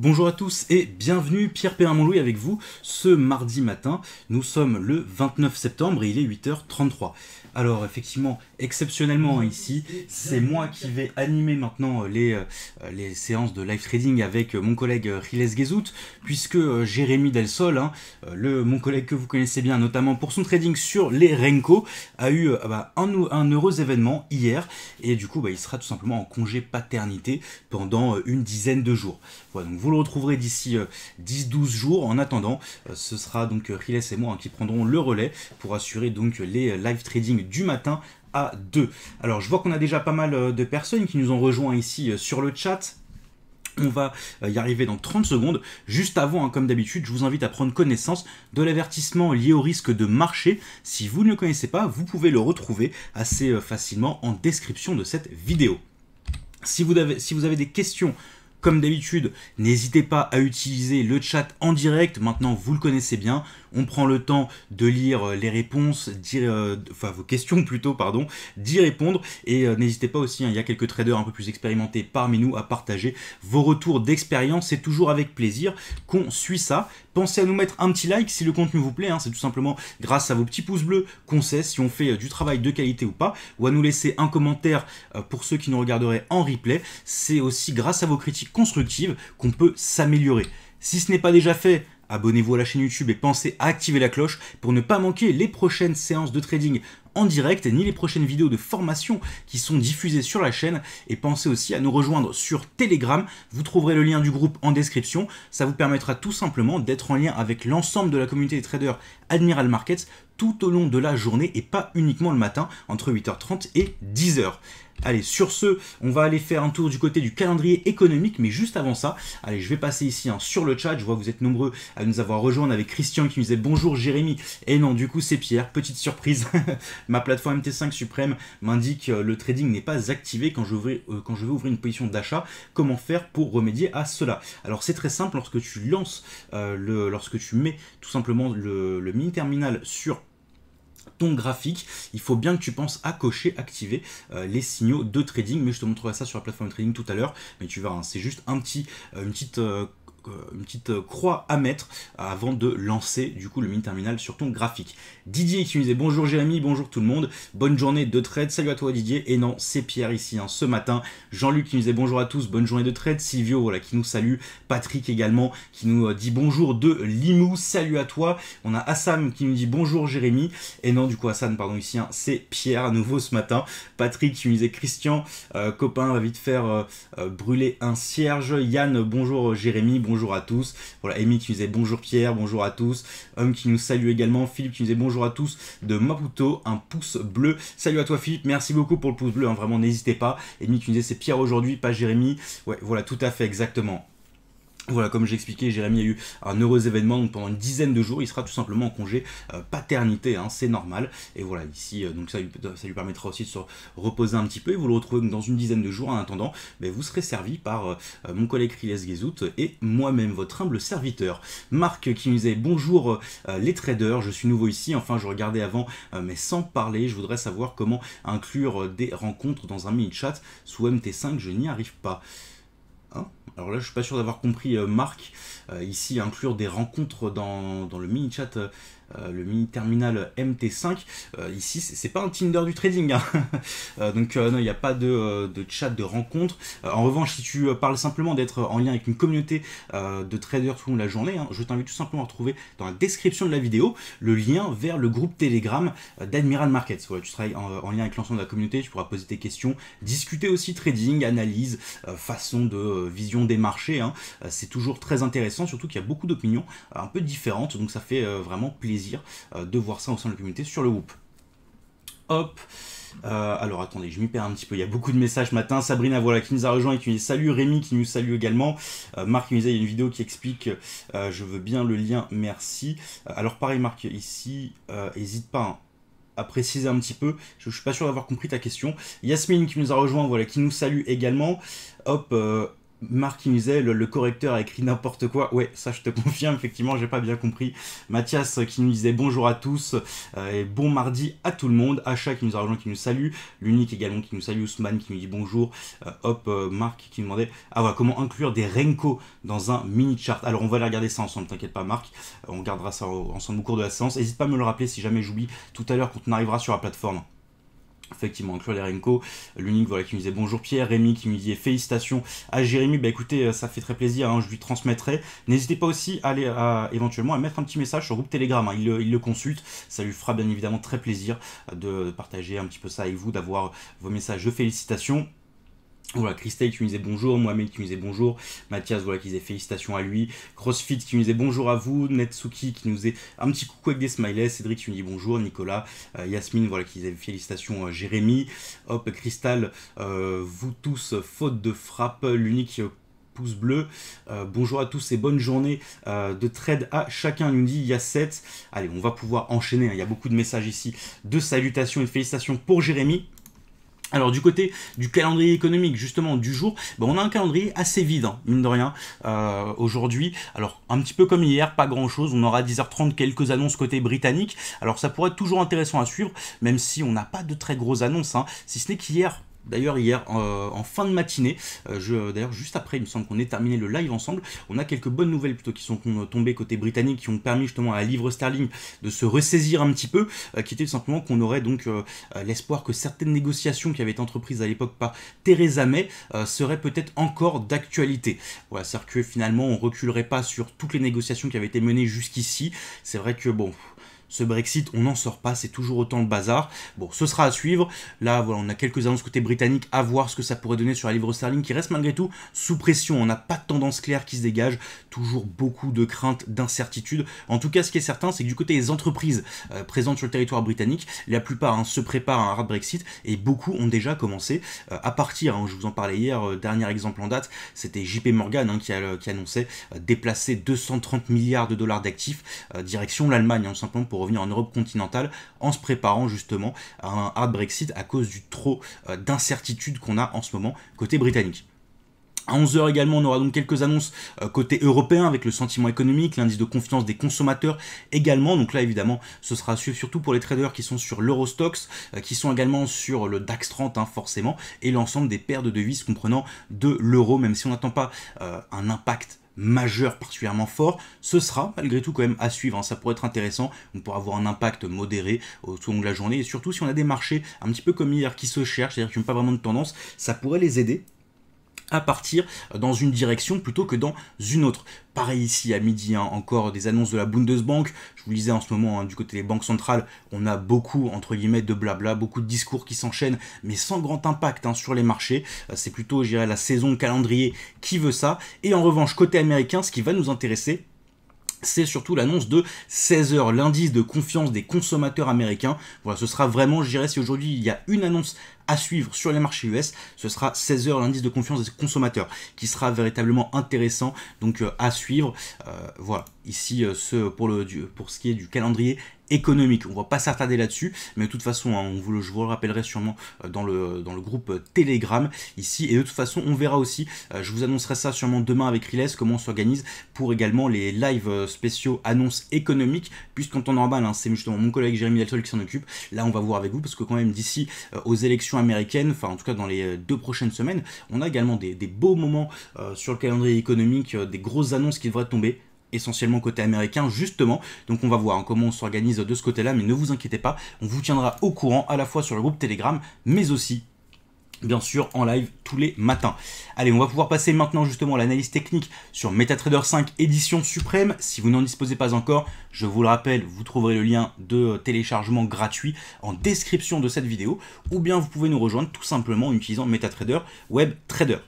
Bonjour à tous et bienvenue, Pierre Perrin Montlouis avec vous ce mardi matin. Nous sommes le 29 septembre et il est 8h33. Alors effectivement, exceptionnellement ici. C'est moi qui vais animer maintenant euh, les, euh, les séances de live trading avec euh, mon collègue Riles Guézout, puisque Jérémy Delsol, hein, le, mon collègue que vous connaissez bien, notamment pour son trading sur les Renko, a eu bah, un, heureux événement hier, et du coup bah, il sera tout simplement en congé paternité pendant une dizaine de jours. donc vous le retrouverez d'ici 10-12 jours. En attendant, ce sera donc Riles et moi hein, qui prendrons le relais pour assurer donc les live trading du matin 2. Alors je vois qu'on a déjà pas mal euh, de personnes qui nous ont rejoints ici euh, sur le chat. On va euh, y arriver dans 30 secondes. Juste avant, hein, comme d'habitude, je vous invite à prendre connaissance de l'avertissement lié au risque de marché. Si vous ne le connaissez pas, vous pouvez le retrouver assez facilement en description de cette vidéo. Si vous avez, si vous avez des questions comme d'habitude, n'hésitez pas à utiliser le chat en direct. Maintenant, vous le connaissez bien. On prend le temps de lire euh, les réponses, euh, enfin vos questions plutôt, pardon, d'y répondre. Et euh, n'hésitez pas aussi, hein, il y a quelques traders un peu plus expérimentés parmi nous à partager vos retours d'expérience. C'est toujours avec plaisir qu'on suit ça. Pensez à nous mettre un petit like si le contenu vous plaît, hein. c'est tout simplement grâce à vos petits pouces bleus qu'on sait si on fait euh, du travail de qualité ou pas, ou à nous laisser un commentaire euh, pour ceux qui nous regarderaient en replay. C'est aussi grâce à vos critiques constructives qu'on peut s'améliorer. Si ce n'est pas déjà fait, abonnez-vous à la chaîne YouTube et pensez à activer la cloche pour ne pas manquer les prochaines séances de trading direct, ni les prochaines vidéos de formation qui sont diffusées sur la chaîne. Et pensez aussi à nous rejoindre sur Telegram. Vous trouverez le lien du groupe en description. Ça vous permettra tout simplement d'être en lien avec l'ensemble de la communauté des traders Admiral Markets tout au long de la journée et pas uniquement le matin entre 8h30 et 10h. Allez, sur ce, on va aller faire un tour du côté du calendrier économique, mais juste avant ça, allez, je vais passer ici hein, sur le chat, je vois que vous êtes nombreux à nous avoir rejoints, avec Christian qui nous disait bonjour Jérémy, et non, du coup c'est Pierre, petite surprise, ma plateforme MT5 Suprême m'indique que euh, le trading n'est pas activé quand je, veux quand je vais ouvrir une position d'achat, comment faire pour remédier à cela Alors c'est très simple, lorsque tu lances, euh, le, lorsque tu mets tout simplement le mini-terminal sur ton graphique, il faut bien que tu penses à cocher, activer euh, les signaux de trading, mais je te montrerai ça sur la plateforme de trading tout à l'heure, mais tu vas, hein, c'est juste un petit, euh, une petite... Euh, euh, une petite euh, croix à mettre avant de lancer du coup le mini terminal sur ton graphique. Didier qui nous disait bonjour Jérémy, bonjour tout le monde, bonne journée de trade, salut à toi Didier, et non c'est Pierre ici hein, ce matin, Jean-Luc qui nous disait bonjour à tous, bonne journée de trade, Silvio voilà qui nous salue, Patrick également qui nous euh, dit bonjour de Limoux, salut à toi, on a Assam qui nous dit bonjour Jérémy, et non du coup Assam pardon ici hein, c'est Pierre à nouveau ce matin, Patrick qui nous disait Christian, copain va vite faire brûler un cierge, Yann bonjour Jérémy, bonjour bonjour à tous. Voilà, Amy qui nous disait bonjour Pierre, bonjour à tous. Homme qui nous salue également, Philippe qui nous disait bonjour à tous de Maputo, un pouce bleu. Salut à toi Philippe, merci beaucoup pour le pouce bleu, hein, vraiment n'hésitez pas. Amy qui nous disait c'est Pierre aujourd'hui, pas Jérémy. Ouais, voilà, tout à fait, exactement. Voilà, comme j'ai expliqué, Jérémy a eu un heureux événement, donc pendant une dizaine de jours, il sera tout simplement en congé euh, paternité, hein, c'est normal. Et voilà, ici, euh, donc ça, ça, lui permettra aussi de se reposer un petit peu, et vous le retrouvez dans une dizaine de jours. En attendant, mais vous serez servi par euh, mon collègue Riles Guézout et moi-même, votre humble serviteur. Marc qui nous disait « Bonjour les traders, je suis nouveau ici, enfin je regardais avant, mais sans parler, je voudrais savoir comment inclure des rencontres dans un mini-chat sous MT5, je n'y arrive pas. » alors là, je suis pas sûr d'avoir compris, euh, Marc, euh, ici inclure des rencontres dans, dans le mini-chat euh, euh, le mini terminal MT5. Euh, ici, c'est pas un Tinder du trading. Hein. Euh, donc non, il n'y a pas de, chat de rencontre. en revanche, si tu parles simplement d'être en lien avec une communauté de traders tout au long de la journée, hein, je t'invite tout simplement à retrouver dans la description de la vidéo le lien vers le groupe Telegram d'Admiral Markets. Voilà, tu travailles en, lien avec l'ensemble de la communauté, tu pourras poser tes questions, discuter aussi trading, analyse, façon de vision des marchés. Hein. c'est toujours très intéressant, surtout qu'il y a beaucoup d'opinions un peu différentes, donc ça fait vraiment plaisir euh, de voir ça au sein de la communauté sur le Whoop. Hop. Euh, alors attendez, je m'y perds un petit peu. Il y a beaucoup de messages matin. Sabrina, voilà, qui nous a rejoint et qui nous salue. Rémi, qui nous salue également. Euh, Marc, il a une vidéo qui explique. Euh, je veux bien le lien, merci. alors pareil, Marc, ici, n'hésite pas. Hein, à préciser un petit peu. Je, suis pas sûr d'avoir compris ta question. Yasmine qui nous a rejoint, voilà, qui nous salue également. Hop, Marc qui nous disait, le correcteur a écrit n'importe quoi. Ouais, ça je te confirme, effectivement, j'ai pas bien compris. Mathias euh, qui nous disait bonjour à tous euh, et bon mardi à tout le monde. Acha qui nous a rejoint, qui nous salue. L'unique également qui nous salue. Ousmane qui nous dit bonjour. Euh, hop, Marc qui nous demandait ah comment inclure des Renko dans un mini chart. Alors on va aller regarder ça ensemble, t'inquiète pas, Marc. on gardera ça ensemble au cours de la séance. N'hésite pas à me le rappeler si jamais j'oublie tout à l'heure quand on arrivera sur la plateforme. Effectivement, les Renko, l'unique voilà, qui me disait bonjour Pierre, Rémi qui me disait félicitations à Jérémy, bah écoutez, euh, ça fait très plaisir, hein, je lui transmettrai. N'hésitez pas aussi à, aller, à, éventuellement à mettre un petit message sur groupe Telegram, hein. il, le consulte, ça lui fera bien évidemment très plaisir de partager un petit peu ça avec vous, d'avoir vos messages de félicitations voilà, Christelle qui nous disait bonjour, Mohamed qui nous disait bonjour, Mathias voilà, qui disait félicitations à lui, CrossFit qui nous disait bonjour à vous, Netsuki qui nous disait un petit coucou avec des smileys, Cédric qui nous dit bonjour, Nicolas, euh, Yasmine voilà, qui disait félicitations à euh, Jérémy, hop, Cristal, euh, vous tous, faute de frappe, l'unique pouce bleu. bonjour à tous et bonne journée de trade à chacun. nous dit il y a 7. Allez, on va pouvoir enchaîner. Hein, il y a beaucoup de messages ici de salutations et de félicitations pour Jérémy. Alors du côté du calendrier économique justement du jour, ben, on a un calendrier assez vide, hein, mine de rien, euh, aujourd'hui. Alors un petit peu comme hier, pas grand chose, on aura 10h30 quelques annonces côté britannique, alors ça pourrait être toujours intéressant à suivre, même si on n'a pas de très grosses annonces, hein, si ce n'est qu'hier D'ailleurs, hier, euh, en fin de matinée, euh, d'ailleurs, juste après, il me semble qu'on ait terminé le live ensemble, on a quelques bonnes nouvelles plutôt qui sont tombées côté britannique, qui ont permis justement à Livre Sterling de se ressaisir un petit peu, euh, qui était simplement qu'on aurait donc l'espoir que certaines négociations qui avaient été entreprises à l'époque par Theresa May seraient peut-être encore d'actualité. Voilà, c'est-à-dire que finalement, on reculerait pas sur toutes les négociations qui avaient été menées jusqu'ici. C'est vrai que, bon, ce Brexit, on n'en sort pas, c'est toujours autant le bazar. Bon, ce sera à suivre. Là, voilà, on a quelques annonces côté britannique, à voir ce que ça pourrait donner sur la livre sterling qui reste malgré tout sous pression. On n'a pas de tendance claire qui se dégage, toujours beaucoup de craintes, d'incertitudes. En tout cas, ce qui est certain, c'est que du côté des entreprises euh, présentes sur le territoire britannique, la plupart hein, se préparent à un hard Brexit et beaucoup ont déjà commencé euh, à partir. Hein, je vous en parlais hier, euh, dernier exemple en date, c'était JP Morgan hein, qui, qui, annonçait déplacer 230 milliards de dollars d'actifs direction l'Allemagne, simplement pour revenir en Europe continentale en se préparant justement à un hard Brexit à cause du trop euh, d'incertitudes qu'on a en ce moment côté britannique. À 11h également, on aura donc quelques annonces euh, côté européen avec le sentiment économique, l'indice de confiance des consommateurs également. Donc là, évidemment, ce sera surtout pour les traders qui sont sur l'Eurostox, euh, qui sont également sur le DAX 30 hein, forcément, et l'ensemble des paires de devises comprenant de l'euro, même si on n'attend pas un impact majeur particulièrement fort. Ce sera malgré tout quand même à suivre, hein. ça pourrait être intéressant, on pourra avoir un impact modéré au long de la journée, et surtout si on a des marchés un petit peu comme hier qui se cherchent, c'est-à-dire qui n'ont pas vraiment de tendance, ça pourrait les aider à partir dans une direction plutôt que dans une autre. Pareil ici à midi, hein, encore des annonces de la Bundesbank. Je vous disais en ce moment hein, du côté des banques centrales, on a beaucoup entre guillemets de blabla, beaucoup de discours qui s'enchaînent, mais sans grand impact hein, sur les marchés. Euh, c'est plutôt, je la saison calendrier qui veut ça. Et en revanche, côté américain, ce qui va nous intéresser, c'est surtout l'annonce de 16h, l'indice de confiance des consommateurs américains. Voilà, ce sera vraiment, je dirais, si aujourd'hui il y a une annonce à suivre sur les marchés US. Ce sera 16h l'indice de confiance des consommateurs qui sera véritablement intéressant donc euh, à suivre. Euh, voilà, ici euh, ce, pour, le, du, pour ce qui est du calendrier économique. On va pas s'attarder là-dessus, mais de toute façon, hein, on vous le, je vous le rappellerai sûrement dans le, dans le groupe Telegram ici. Et de toute façon, on verra aussi, je vous annoncerai ça sûrement demain avec Riles, comment on s'organise pour également les lives spéciaux annonces économiques, puisqu'en temps normal, hein, c'est justement mon collègue Jérémy Deltol qui s'en occupe. Là, on va voir avec vous, parce que quand même, d'ici aux élections américaine enfin en tout cas dans les euh, deux prochaines semaines. On a également des, beaux moments euh, sur le calendrier économique, euh, des grosses annonces qui devraient tomber essentiellement côté américain justement. Donc on va voir hein, comment on s'organise de ce côté-là, mais ne vous inquiétez pas, on vous tiendra au courant à la fois sur le groupe Telegram, mais aussi bien sûr en live tous les matins. Allez, on va pouvoir passer maintenant justement à l'analyse technique sur MetaTrader 5 édition suprême. Si vous n'en disposez pas encore, je vous le rappelle, vous trouverez le lien de téléchargement gratuit en description de cette vidéo ou bien vous pouvez nous rejoindre tout simplement en utilisant MetaTrader Web Trader.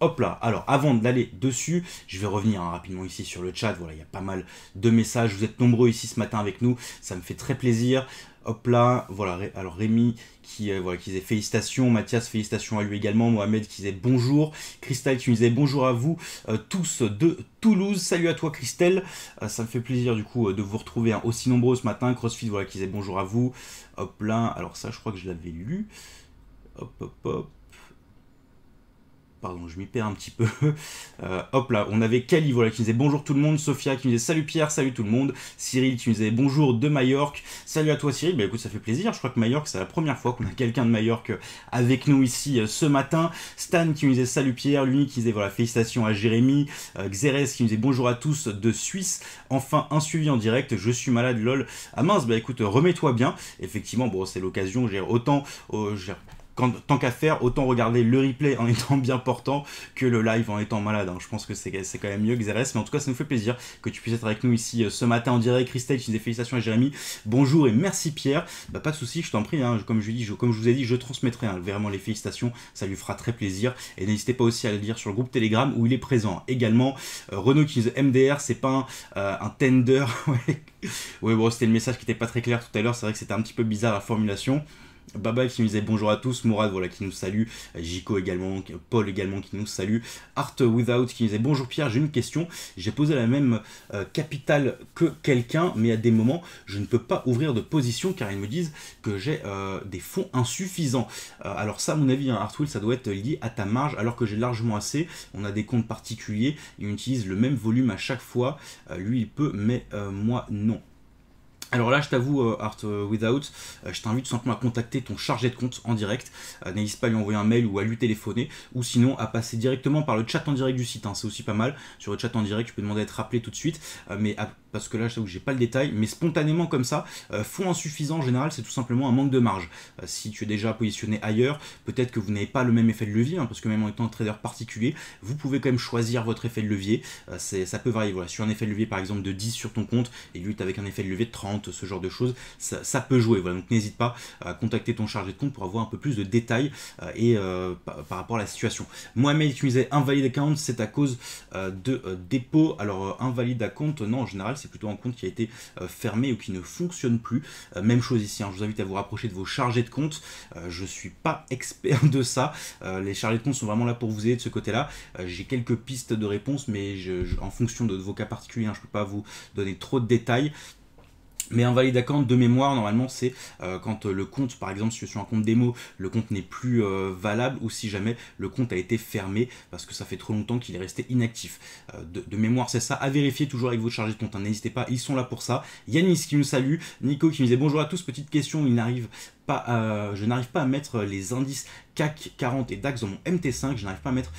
Hop là, alors avant d'aller dessus, je vais revenir hein, rapidement ici sur le chat, voilà, il y a pas mal de messages, vous êtes nombreux ici ce matin avec nous, ça me fait très plaisir. Hop là, voilà, alors Rémi qui, euh, voilà, qui disait félicitations, Mathias, félicitations à lui également, Mohamed qui disait bonjour, Christelle qui nous disait bonjour à vous euh, tous de Toulouse, salut à toi Christelle, euh, ça me fait plaisir du coup de vous retrouver hein, aussi nombreux ce matin, CrossFit voilà, qui disait bonjour à vous, hop là, alors ça je crois que je l'avais lu, hop hop hop, pardon, je m'y perds un petit peu. Euh, hop là, on avait Cali voilà, qui nous disait bonjour tout le monde, Sophia qui nous disait salut Pierre, salut tout le monde, Cyril qui nous disait bonjour de Majorque, salut à toi Cyril, bah écoute ça fait plaisir, je crois que Majorque c'est la première fois qu'on a quelqu'un de Majorque avec nous ici euh, ce matin, Stan qui nous disait salut Pierre, lui qui disait voilà félicitations à Jérémy, euh, Xérès qui nous disait bonjour à tous de Suisse, enfin un suivi en direct, je suis malade lol, ah mince bah écoute remets-toi bien, effectivement bon c'est l'occasion, j'ai autant... Oh, tant qu'à faire, autant regarder le replay en étant bien portant que le live en étant malade. Hein. Je pense que c'est quand même mieux, que Xeres. Mais en tout cas, ça nous fait plaisir que tu puisses être avec nous ici euh, ce matin en direct. Christelle, dis des félicitations à Jérémy. Bonjour et merci Pierre. Bah, pas de souci, je t'en prie. Hein. Comme, je dis, je, comme je vous ai dit, je transmettrai hein, vraiment les félicitations. Ça lui fera très plaisir. Et n'hésitez pas aussi à le dire sur le groupe Telegram où il est présent. Également, Renault Renaud qui MDR, c'est pas un, euh, tender. Ouais bon, c'était le message qui n'était pas très clair tout à l'heure. C'est vrai que c'était un petit peu bizarre la formulation. Baba qui nous disait bonjour à tous, Mourad voilà qui nous salue, Jico également, Paul également qui nous salue, Art Without qui nous disait bonjour Pierre, j'ai une question, j'ai posé la même euh, capitale que quelqu'un, mais à des moments je ne peux pas ouvrir de position car ils me disent que j'ai euh, des fonds insuffisants. Euh, alors ça à mon avis, hein, Art Without ça doit être lié à ta marge alors que j'ai largement assez, on a des comptes particuliers, ils utilisent le même volume à chaque fois, lui il peut mais moi non. Alors là, je t'avoue, euh, Art euh, Without, euh, je t'invite simplement à contacter ton chargé de compte en direct. N'hésite pas à lui envoyer un mail ou à lui téléphoner, ou sinon à passer directement par le chat en direct du site. Hein. C'est aussi pas mal. Sur le chat en direct, tu peux demander à être rappelé tout de suite, mais à parce que là, je où j'ai pas le détail, mais spontanément comme ça, euh, fonds insuffisants en général, c'est tout simplement un manque de marge. Euh, si tu es déjà positionné ailleurs, peut-être que vous n'avez pas le même effet de levier, hein, parce que même en étant un trader particulier, vous pouvez quand même choisir votre effet de levier. Euh, ça peut varier. Voilà, sur un effet de levier par exemple de 10 sur ton compte et lui, tu avec un effet de levier de 30, ce genre de choses, ça, peut jouer. Voilà, donc n'hésite pas à contacter ton chargé de compte pour avoir un peu plus de détails et par, rapport à la situation. moi Mohamed utilisait invalide account, c'est à cause de dépôt. Alors invalide account, non, en général, c'est plutôt un compte qui a été euh, fermé ou qui ne fonctionne plus. Euh, même chose ici, hein, je vous invite à vous rapprocher de vos chargés de compte. Euh, je ne suis pas expert de ça. les chargés de compte sont vraiment là pour vous aider de ce côté-là. J'ai quelques pistes de réponse, mais je, en fonction de, vos cas particuliers, hein, je ne peux pas vous donner trop de détails. Mais un valide de mémoire, normalement, c'est euh, quand euh, le compte, par exemple, si je suis un compte démo, le compte n'est plus euh, valable ou si jamais le compte a été fermé parce que ça fait trop longtemps qu'il est resté inactif. de, mémoire, c'est ça. À vérifier toujours avec vos chargés de compte. Hein. N'hésitez pas, ils sont là pour ça. Yanis qui nous salue, Nico qui me disait bonjour à tous. Petite question, il n'arrive pas je n'arrive pas à mettre les indices CAC 40 et DAX dans mon MT5. Je n'arrive pas à mettre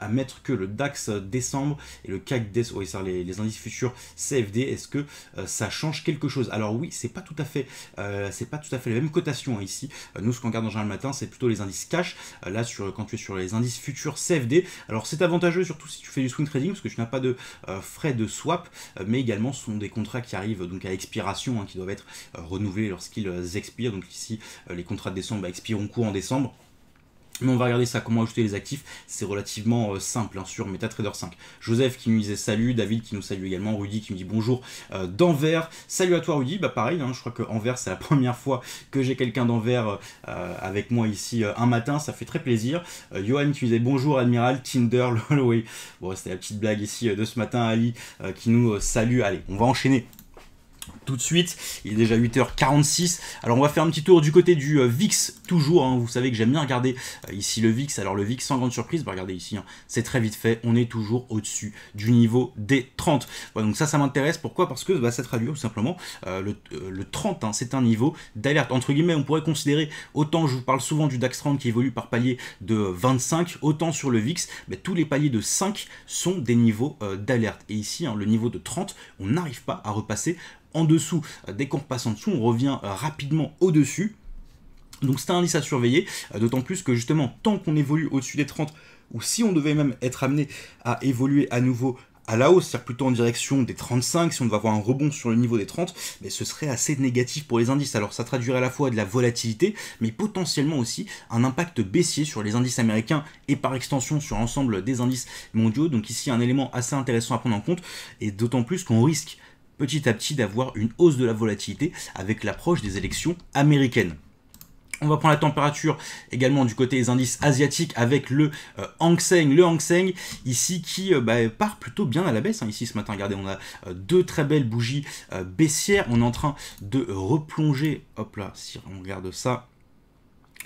à mettre que le DAX décembre et le CAC décembre, les, indices futurs CFD, est-ce que euh, ça change quelque chose Alors oui, c'est pas tout à fait, euh, c'est pas tout à fait la même cotation hein, ici. Euh, nous, ce qu'on regarde en général le matin, c'est plutôt les indices cash. là, sur, quand tu es sur les indices futurs CFD, alors c'est avantageux surtout si tu fais du swing trading parce que tu n'as pas de frais de swap, mais également ce sont des contrats qui arrivent donc à expiration, hein, qui doivent être renouvelés lorsqu'ils expirent. Donc ici, les contrats de décembre bah, expirent en cours en décembre. Mais on va regarder ça, comment ajouter les actifs. C'est relativement euh, simple hein, sur MetaTrader 5. Joseph qui nous disait salut, David qui nous salue également, Rudy qui me dit bonjour euh, d'Anvers. Salut à toi Rudy, bah pareil, hein, je crois que envers c'est la première fois que j'ai quelqu'un d'Anvers euh, avec moi ici un matin, ça fait très plaisir. Johan qui nous disait bonjour Admiral, Tinder, oui, Bon c'était la petite blague ici de ce matin, Ali qui nous salue. Allez, on va enchaîner tout de suite. Il est déjà 8h46. Alors on va faire un petit tour du côté du euh, VIX toujours. Hein. Vous savez que j'aime bien regarder euh, ici le VIX. Alors le VIX sans grande surprise, bah, regardez ici, hein. c'est très vite fait. On est toujours au-dessus du niveau des 30. donc ça, ça m'intéresse. Pourquoi Parce que bah, ça traduit tout simplement euh, le, 30. Hein, c'est un niveau d'alerte. Entre guillemets, on pourrait considérer, autant je vous parle souvent du DAX 30 qui évolue par palier de 25, autant sur le VIX, mais bah, tous les paliers de 5 sont des niveaux d'alerte. Et ici, le niveau de 30, on n'arrive pas à repasser en dessous. Euh, dès qu'on passe en dessous, on revient euh, rapidement au-dessus. Donc c'est un indice à surveiller, euh, d'autant plus que justement, tant qu'on évolue au-dessus des 30, ou si on devait même être amené à évoluer à nouveau à la hausse, c'est-à-dire plutôt en direction des 35, si on devait avoir un rebond sur le niveau des 30, mais ce serait assez négatif pour les indices. Alors ça traduirait à la fois de la volatilité, mais potentiellement aussi un impact baissier sur les indices américains et par extension sur l'ensemble des indices mondiaux. Donc ici un élément assez intéressant à prendre en compte, et d'autant plus qu'on risque petit à petit d'avoir une hausse de la volatilité avec l'approche des élections américaines. On va prendre la température également du côté des indices asiatiques avec le euh, Hang Seng, le Hang Seng ici qui euh, bah, part plutôt bien à la baisse. Hein, ici ce matin, regardez, on a euh, deux très belles bougies baissières. On est en train de replonger. Hop là, si on regarde ça,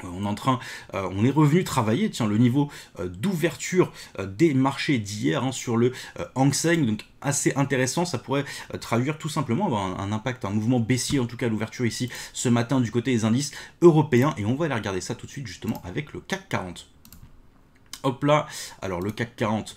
euh, on, est en train, euh, on est revenu travailler tiens, le niveau euh, d'ouverture des marchés d'hier hein, sur le Hang Seng, donc assez intéressant, ça pourrait traduire tout simplement un, un, impact, un mouvement baissier en tout cas l'ouverture ici ce matin du côté des indices européens et on va aller regarder ça tout de suite justement avec le CAC 40. Hop là, alors le CAC 40,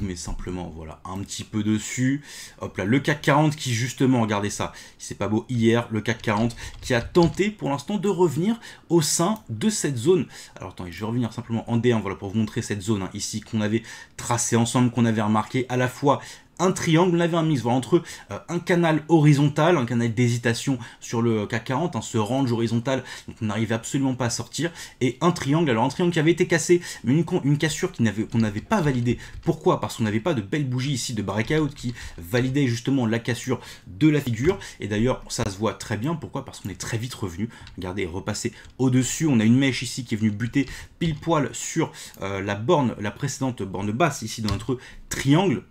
mais simplement, voilà, un petit peu dessus. Hop là, le CAC 40 qui justement, regardez ça, c'est pas beau, hier, le CAC 40 qui a tenté pour l'instant de revenir au sein de cette zone. Alors attendez, je vais revenir simplement en D1, voilà, pour vous montrer cette zone hein, ici qu'on avait tracée ensemble, qu'on avait remarqué à la fois un triangle, on avait un mix voilà, entre euh, un canal horizontal, un canal d'hésitation sur le CAC 40, hein, ce range horizontal donc on n'arrivait absolument pas à sortir, et un triangle, alors un triangle qui avait été cassé, mais une, une cassure qu'on n'avait pas validée. Pourquoi Parce qu'on n'avait pas de belles bougie ici de breakout qui validait justement la cassure de la figure, et d'ailleurs ça se voit très bien, pourquoi Parce qu'on est très vite revenu, regardez, repasser au-dessus, on a une mèche ici qui est venue buter pile poil sur euh, la borne, la précédente borne basse ici dans notre triangle,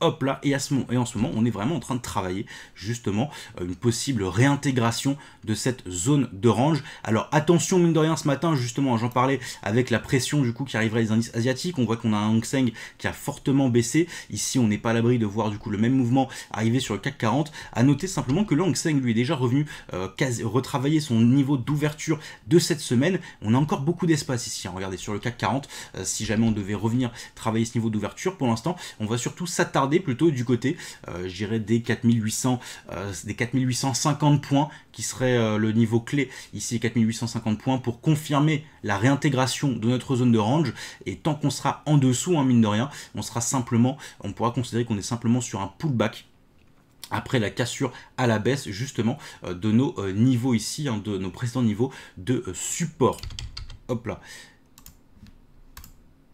hop là, et, en ce moment, on est vraiment en train de travailler justement euh, une possible réintégration de cette zone de range. Alors attention, mine de rien, ce matin, justement, hein, j'en parlais avec la pression du coup qui arriverait les indices asiatiques, on voit qu'on a un Hang Seng qui a fortement baissé, ici on n'est pas à l'abri de voir du coup le même mouvement arriver sur le CAC 40, à noter simplement que le Hang Seng lui est déjà revenu euh, retravailler son niveau d'ouverture de cette semaine, on a encore beaucoup d'espace ici, hein. regardez sur le CAC 40, euh, si jamais on devait revenir travailler ce niveau d'ouverture, pour l'instant on va surtout s'attarder plutôt du côté, euh, j'irai des 4800, euh, des 4850 points qui serait euh, le niveau clé ici, 4850 points pour confirmer la réintégration de notre zone de range. Et tant qu'on sera en dessous, en hein, mine de rien, on sera simplement, on pourra considérer qu'on est simplement sur un pullback après la cassure à la baisse justement de nos niveaux ici, hein, de nos précédents niveaux de support. Hop là.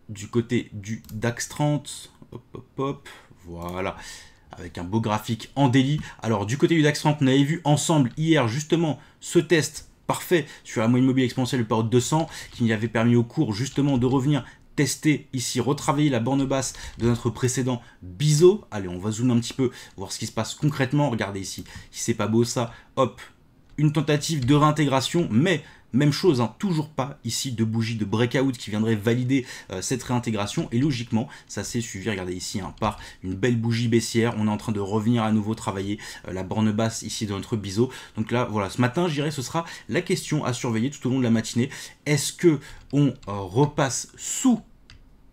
Du côté du DAX 30, hop hop hop. Voilà avec un beau graphique en délit. Alors du côté du DAX 30, on avait vu ensemble hier justement ce test parfait sur la moyenne mobile exponentielle de période 200 qui nous avait permis au cours justement de revenir tester ici, retravailler la borne basse de notre précédent biseau. Allez, on va zoomer un petit peu, voir ce qui se passe concrètement. Regardez ici, si c'est pas beau ça, hop, une tentative de réintégration, mais même chose, hein, toujours pas ici de bougie de breakout qui viendrait valider euh, cette réintégration. Et logiquement, ça s'est suivi, regardez ici, hein, par une belle bougie baissière. On est en train de revenir à nouveau travailler euh, la borne basse ici de notre biseau. Donc là, voilà, ce matin, je dirais, ce sera la question à surveiller tout au long de la matinée. Est-ce que on euh, repasse sous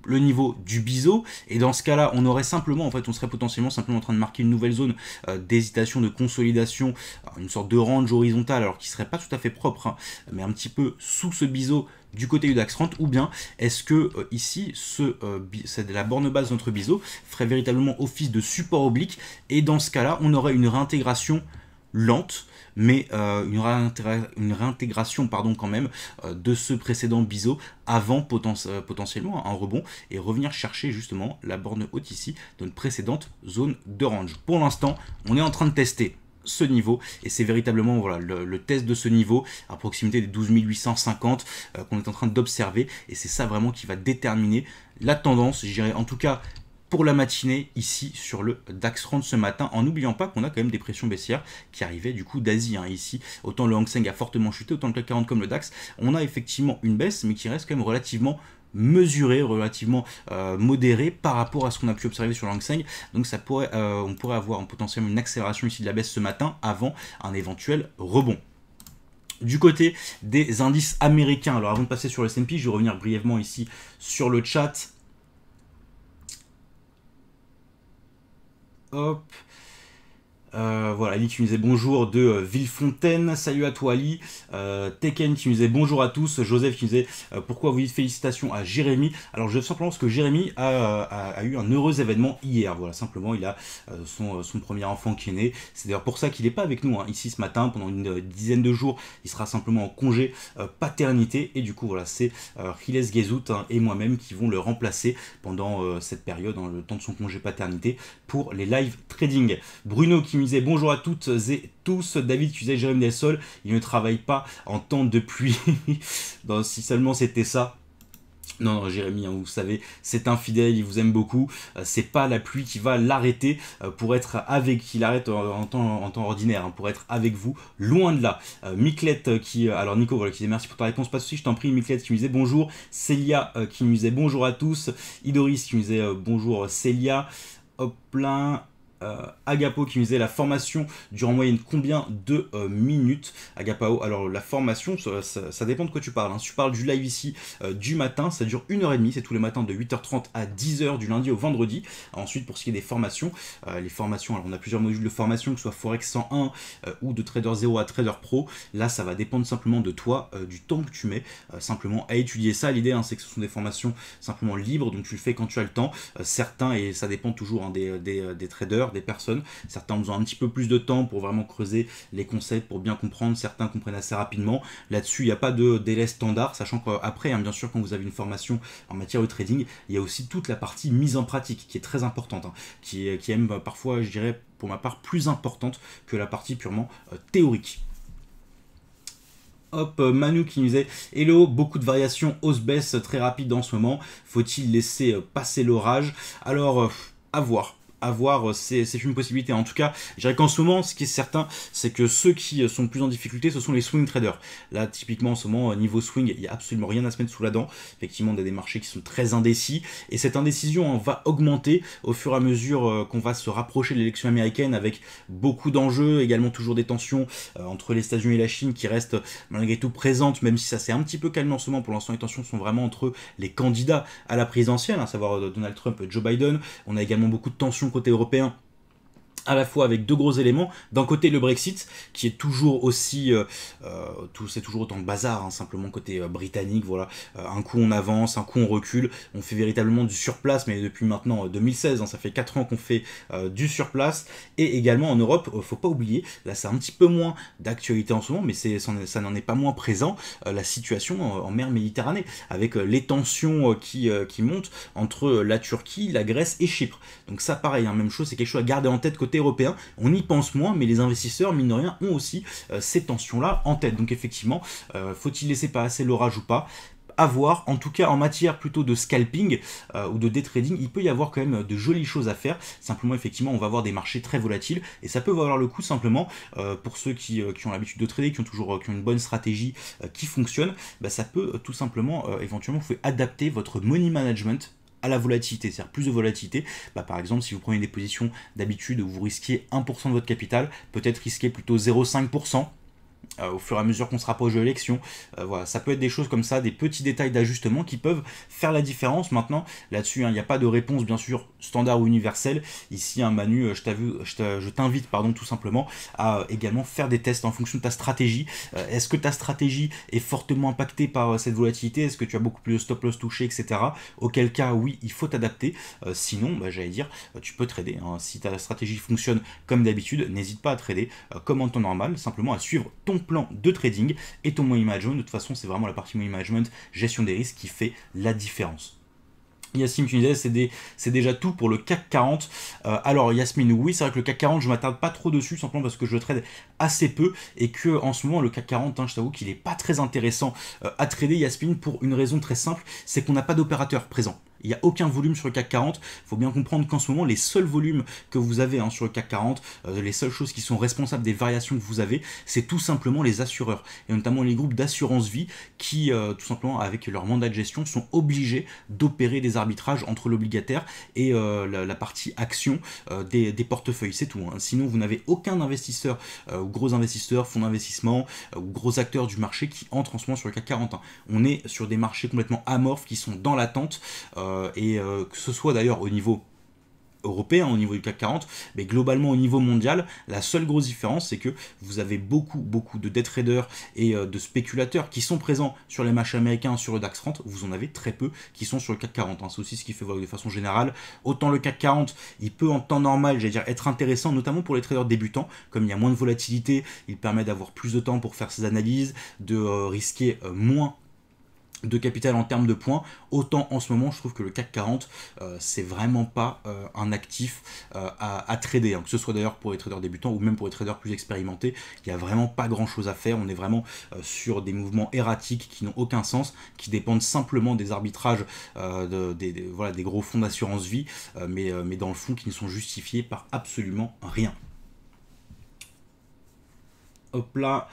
le niveau du biseau et dans ce cas là on aurait simplement en fait on serait potentiellement simplement en train de marquer une nouvelle zone euh, d'hésitation de consolidation euh, une sorte de range horizontale alors qui serait pas tout à fait propre hein, mais un petit peu sous ce biseau du côté du DAX 30 ou bien est-ce que euh, ici ce, de la borne basse de notre biseau ferait véritablement office de support oblique et dans ce cas là on aurait une réintégration lente mais euh, une, une, réintégration pardon, quand même euh, de ce précédent biseau avant euh, potentiellement un rebond et revenir chercher justement la borne haute ici de notre précédente zone de range. Pour l'instant, on est en train de tester ce niveau et c'est véritablement voilà le, test de ce niveau à proximité des 12 850 qu'on est en train d'observer et c'est ça vraiment qui va déterminer la tendance je dirais en tout cas pour la matinée ici sur le DAX 30 ce matin, en n'oubliant pas qu'on a quand même des pressions baissières qui arrivaient du coup d'Asie hein. ici. Autant le Hang Seng a fortement chuté, autant le 40 comme le DAX, on a effectivement une baisse, mais qui reste quand même relativement mesurée, relativement euh, modérée par rapport à ce qu'on a pu observer sur le Hang Seng. Donc ça pourrait, euh, on pourrait avoir potentiellement une accélération ici de la baisse ce matin avant un éventuel rebond du côté des indices américains. Alors avant de passer sur le S&P, je vais revenir brièvement ici sur le chat Hop. Euh, voilà, Ali qui nous bonjour de euh, Villefontaine, salut à toi Ali, euh, Tekken qui nous disait bonjour à tous, Joseph qui nous disait pourquoi vous dites félicitations à Jérémy. Alors je veux simplement que Jérémy a, eu un heureux événement hier, voilà, simplement il a son, premier enfant qui est né, c'est d'ailleurs pour ça qu'il n'est pas avec nous hein, ici ce matin, pendant une dizaine de jours, il sera simplement en congé paternité, et du coup voilà, c'est Riles Gezout hein, et moi-même qui vont le remplacer pendant cette période, dans hein, le temps de son congé paternité, pour les live trading. Bruno qui bonjour à toutes et tous. David qui disait Jérémy il ne travaille pas en temps de pluie. dans si seulement c'était ça. Non, non, Jérémy, hein, vous savez, c'est infidèle, il vous aime beaucoup. Euh, c'est pas la pluie qui va l'arrêter euh, pour être avec, qu'il arrête en, temps, en temps, ordinaire, hein, pour être avec vous, loin de là. Euh, euh qui, alors Nico, voilà, qui disait merci pour ta réponse, pas de soucis, je t'en prie. Miclette qui me disait bonjour, Célia qui me disait bonjour à tous, Idoris qui me disait bonjour Célia, hop là, euh, Agapo qui me disait la formation dure en moyenne combien de euh, minutes Agapao, alors la formation, ça, dépend de quoi tu parles. Hein. Si tu parles du live ici euh, du matin, ça dure 1h30, c'est tous les matins de 8h30 à 10h du lundi au vendredi. Ensuite, pour ce qui est des formations, les formations, alors on a plusieurs modules de formation, que ce soit Forex 101 ou de Trader 0 à Trader Pro. Là, ça va dépendre simplement de toi, du temps que tu mets simplement à étudier ça. L'idée, hein, c'est que ce sont des formations simplement libres, donc tu le fais quand tu as le temps. certains, et ça dépend toujours hein, des traders, des personnes. Certains ont besoin un petit peu plus de temps pour vraiment creuser les concepts, pour bien comprendre. Certains comprennent assez rapidement. Là-dessus, il n'y a pas de délai standard, sachant qu'après, hein, bien sûr, quand vous avez une formation en matière de trading, il y a aussi toute la partie mise en pratique qui est très importante, hein, qui, est, qui euh, parfois, je dirais, pour ma part, plus importante que la partie purement euh, théorique. Hop, euh, Manu qui nous dit, Hello, beaucoup de variations, hausse-baisse très rapide en ce moment. Faut-il laisser passer l'orage Alors, à voir avoir ces, euh, ces une possibilité. En tout cas, je dirais qu'en ce moment, ce qui est certain, c'est que ceux qui euh, sont plus en difficulté, ce sont les swing traders. Là, typiquement, en ce moment, euh, niveau swing, il n'y a absolument rien à se mettre sous la dent. Effectivement, on a des marchés qui sont très indécis. Et cette indécision hein, va augmenter au fur et à mesure qu'on va se rapprocher de l'élection américaine avec beaucoup d'enjeux, également toujours des tensions entre les États-Unis et la Chine qui restent malgré tout présentes, même si ça s'est un petit peu calmé en ce moment. Pour l'instant, les tensions sont vraiment entre les candidats à la présidentielle, à savoir Donald Trump et Joe Biden. On a également beaucoup de tensions côté européen à la fois avec deux gros éléments. D'un côté le Brexit, qui est toujours aussi, euh, euh, tout, c'est toujours autant de bazar, hein, simplement côté euh, britannique, voilà. un coup on avance, un coup on recule, on fait véritablement du surplace, mais depuis maintenant 2016, hein, ça fait 4 ans qu'on fait du surplace. Et également en Europe, faut pas oublier, là c'est un petit peu moins d'actualité en ce moment, mais c'est, ça n'en est pas moins présent, la situation en, mer Méditerranée, avec les tensions qui, qui montent entre la Turquie, la Grèce et Chypre. Donc ça pareil, hein, même chose, c'est quelque chose à garder en tête côté européen. On y pense moins, mais les investisseurs, mine de rien, ont aussi euh, ces tensions-là en tête. Donc effectivement, euh, faut-il laisser passer l'orage ou pas Avoir, En tout cas, en matière plutôt de scalping euh, ou de day trading, il peut y avoir quand même de jolies choses à faire. Simplement, effectivement, on va avoir des marchés très volatiles et ça peut valoir le coup simplement pour ceux qui, qui ont l'habitude de trader, qui ont toujours qui ont une bonne stratégie qui fonctionne. Bah, ça peut tout simplement, éventuellement, vous adapter votre money management à la volatilité, c'est-à-dire plus de volatilité. Bah, par exemple, si vous prenez des positions d'habitude où vous risquez 1% de votre capital, peut-être risquer plutôt 0,5% euh, au fur et à mesure qu'on se rapproche de l'élection. Euh, voilà, ça peut être des choses comme ça, des petits détails d'ajustement qui peuvent faire la différence. Maintenant, là-dessus, hein, il n'y a pas de réponse, bien sûr, standard ou universelle. Ici, un hein, Manu, euh, je t'invite, pardon, tout simplement, à également faire des tests en fonction de ta stratégie. Est-ce que ta stratégie est fortement impactée par cette volatilité Est-ce que tu as beaucoup plus de stop loss touché, etc. Auquel cas, oui, il faut t'adapter. sinon, bah, j'allais dire, tu peux trader. Hein. Si ta stratégie fonctionne comme d'habitude, n'hésite pas à trader comme en temps normal, simplement à suivre ton plan de trading et ton money management. De toute façon, c'est vraiment la partie money management, gestion des risques qui fait la différence. Yassine, tu disais, c'est déjà tout pour le CAC 40. Euh, alors, Yasmine, oui, c'est vrai que le CAC 40, je m'attarde pas trop dessus, simplement parce que je trade assez peu et que en ce moment, le CAC 40, hein, je t'avoue qu'il n'est pas très intéressant euh, à trader, Yasmine, pour une raison très simple, c'est qu'on n'a pas d'opérateur présent il n'y a aucun volume sur le CAC 40. Il faut bien comprendre qu'en ce moment, les seuls volumes que vous avez hein, sur le CAC 40, euh, les seules choses qui sont responsables des variations que vous avez, c'est tout simplement les assureurs, et notamment les groupes d'assurance vie qui, euh, tout simplement, avec leur mandat de gestion, sont obligés d'opérer des arbitrages entre l'obligataire et euh, la, partie action des, portefeuilles. C'est tout. Hein. Sinon, vous n'avez aucun investisseur ou gros investisseur, fonds d'investissement ou gros acteurs du marché qui entre en ce moment sur le CAC 40. Hein. On est sur des marchés complètement amorphes qui sont dans l'attente. Euh, et euh, que ce soit d'ailleurs au niveau européen au niveau du CAC 40, mais globalement au niveau mondial, la seule grosse différence c'est que vous avez beaucoup beaucoup de day traders et euh, de spéculateurs qui sont présents sur les matchs américains, sur le DAX 30, vous en avez très peu qui sont sur le CAC 40. Hein. C'est aussi ce qui fait voir de façon générale. Autant le CAC 40, il peut en temps normal, j'allais dire, être intéressant, notamment pour les traders débutants, comme il y a moins de volatilité, il permet d'avoir plus de temps pour faire ses analyses, de risquer moins de capital en termes de points, autant en ce moment je trouve que le CAC 40 euh, c'est vraiment pas euh, un actif euh, à, trader, hein. que ce soit d'ailleurs pour les traders débutants ou même pour les traders plus expérimentés, il n'y a vraiment pas grand chose à faire, on est vraiment sur des mouvements erratiques qui n'ont aucun sens, qui dépendent simplement des arbitrages des, voilà, des gros fonds d'assurance vie, mais, mais dans le fond qui ne sont justifiés par absolument rien. Hop là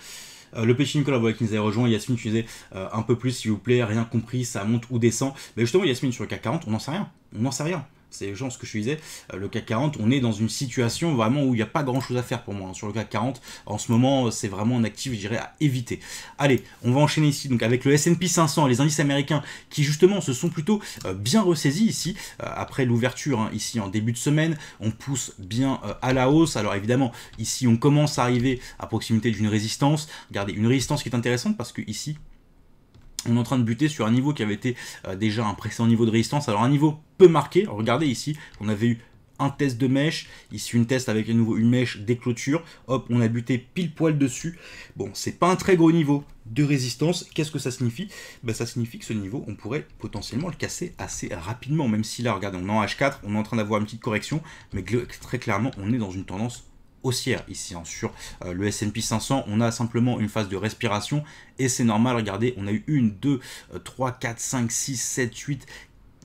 euh, le vous collabore avec nous a rejoint. Yasmine, tu disais euh, un peu plus, s'il vous plaît, rien compris, ça monte ou descend. Mais justement, Yasmine, sur le CAC 40, on n'en sait rien. On n'en sait rien. C'est gens ce que je disais, euh, le CAC 40, on est dans une situation vraiment où il n'y a pas grand chose à faire pour moi. Hein. Sur le CAC 40, en ce moment, euh, c'est vraiment un actif, je dirais, à éviter. Allez, on va enchaîner ici donc avec le S&P 500 les indices américains qui justement se sont plutôt euh, bien ressaisis ici, après l'ouverture hein, ici en début de semaine, on pousse bien à la hausse. Alors évidemment, ici on commence à arriver à proximité d'une résistance. Regardez, une résistance qui est intéressante parce que ici, on est en train de buter sur un niveau qui avait été euh, déjà un précédent niveau de résistance. Alors un niveau peu marqué, regardez ici, on avait eu un test de mèche, ici une test avec à nouveau une mèche des clôtures, hop, on a buté pile poil dessus. Bon, c'est pas un très gros niveau de résistance, qu'est-ce que ça signifie ben, Ça signifie que ce niveau, on pourrait potentiellement le casser assez rapidement, même si là, regardez, on est en H4, on est en train d'avoir une petite correction, mais très clairement, on est dans une tendance haussière ici hein, sur euh, le S&P 500 on a simplement une phase de respiration et c'est normal regardez on a eu une deux euh, trois quatre cinq six sept huit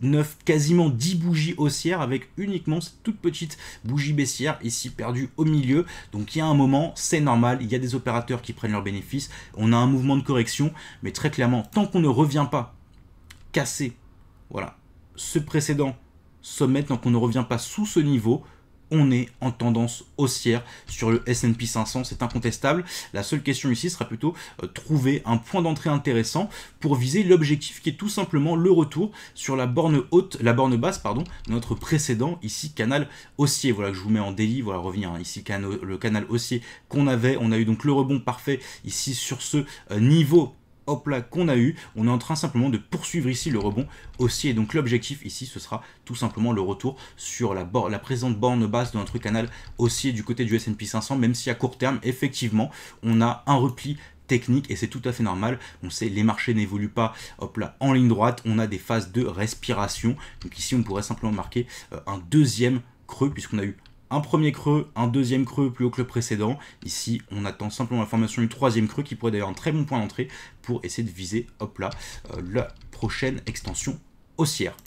9, quasiment 10 bougies haussières avec uniquement cette toute petite bougie baissière ici perdue au milieu. Donc il y a un moment, c'est normal, il y a des opérateurs qui prennent leurs bénéfices, on a un mouvement de correction, mais très clairement, tant qu'on ne revient pas casser voilà, ce précédent sommet, tant qu'on ne revient pas sous ce niveau, on est en tendance haussière sur le S&P 500, c'est incontestable. La seule question ici sera plutôt euh, trouver un point d'entrée intéressant pour viser l'objectif qui est tout simplement le retour sur la borne haute, la borne basse, pardon, notre précédent ici canal haussier. Voilà que je vous mets en délit, voilà revenir hein, ici le canal haussier qu'on avait. On a eu donc le rebond parfait ici sur ce euh, niveau hop là qu'on a eu. On est en train simplement de poursuivre ici le rebond haussier donc l'objectif ici ce sera tout simplement le retour sur la, la présente borne basse de notre canal haussier du côté du S&P 500 même si à court terme effectivement on a un repli technique et c'est tout à fait normal. On sait les marchés n'évoluent pas hop là en ligne droite, on a des phases de respiration. Donc ici on pourrait simplement marquer euh, un deuxième creux puisqu'on a eu un premier creux, un deuxième creux plus haut que le précédent. Ici, on attend simplement la formation du troisième creux qui pourrait d'ailleurs un très bon point d'entrée pour essayer de viser, hop là, euh, la prochaine extension haussière.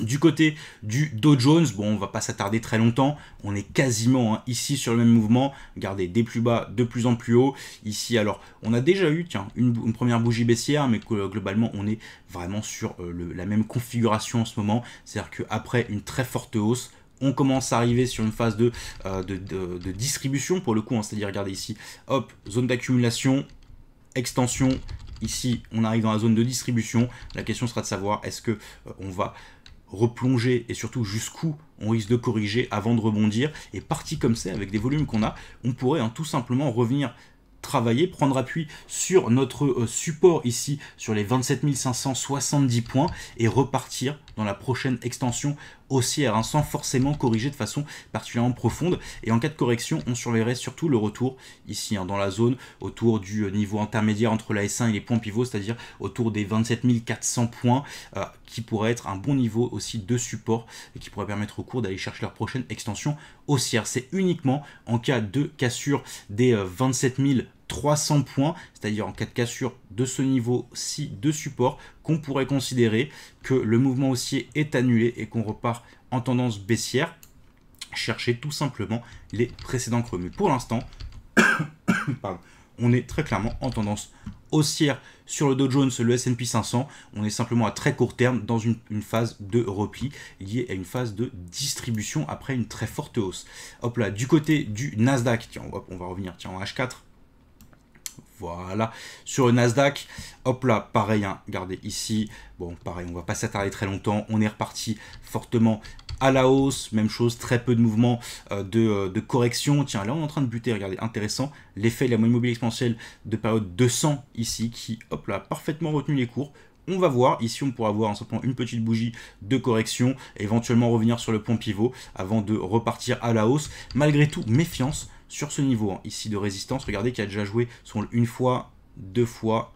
Du côté du Dow Jones, bon, on va pas s'attarder très longtemps. On est quasiment hein, ici sur le même mouvement. Regardez, des plus bas, de plus en plus haut. Ici, alors, on a déjà eu, tiens, une, première bougie baissière, mais globalement, on est vraiment sur euh, la même configuration en ce moment. C'est-à-dire qu'après une très forte hausse, on commence à arriver sur une phase de, euh, de, distribution pour le coup, on hein. c'est-à-dire regardez ici, hop, zone d'accumulation, extension, ici on arrive dans la zone de distribution, la question sera de savoir est-ce que euh, on va replonger et surtout jusqu'où on risque de corriger avant de rebondir. Et parti comme c'est, avec des volumes qu'on a, on pourrait en hein, tout simplement revenir travailler, prendre appui sur notre euh, support ici, sur les 27 570 points, et repartir dans la prochaine extension haussière, hein, sans forcément corriger de façon particulièrement profonde. Et en cas de correction, on surveillerait surtout le retour ici, hein, dans la zone autour du euh, niveau intermédiaire entre la S1 et les points pivots, c'est-à-dire autour des 27 400 points, euh, qui pourrait être un bon niveau aussi de support et qui pourrait permettre au cours d'aller chercher leur prochaine extension haussière. C'est uniquement en cas de cassure des 27 euh, 000 300 points, c'est-à-dire en cas de cassure de ce niveau-ci de support, qu'on pourrait considérer que le mouvement haussier est annulé et qu'on repart en tendance baissière. Chercher tout simplement les précédents creux. Mais pour l'instant, on est très clairement en tendance haussière sur le Dow Jones, le S&P 500. On est simplement à très court terme dans une, phase de repli liée à une phase de distribution après une très forte hausse. Hop là, du côté du Nasdaq, tiens, on va revenir tiens, en H4 voilà. Sur le Nasdaq, hop là, pareil, hein. regardez ici. Bon, pareil, on va pas s'attarder très longtemps. On est reparti fortement à la hausse, même chose, très peu de mouvement euh, euh, de, correction. Tiens, là on est en train de buter, regardez, intéressant, l'effet de la moyenne mobile exponentielle de période 200 ici, qui, hop là, parfaitement retenu les cours. On va voir, ici on pourra avoir en hein, simplement une petite bougie de correction, éventuellement revenir sur le point pivot avant de repartir à la hausse. Malgré tout, méfiance, sur ce niveau hein, ici de résistance, regardez qu'il a déjà joué son une fois, deux fois,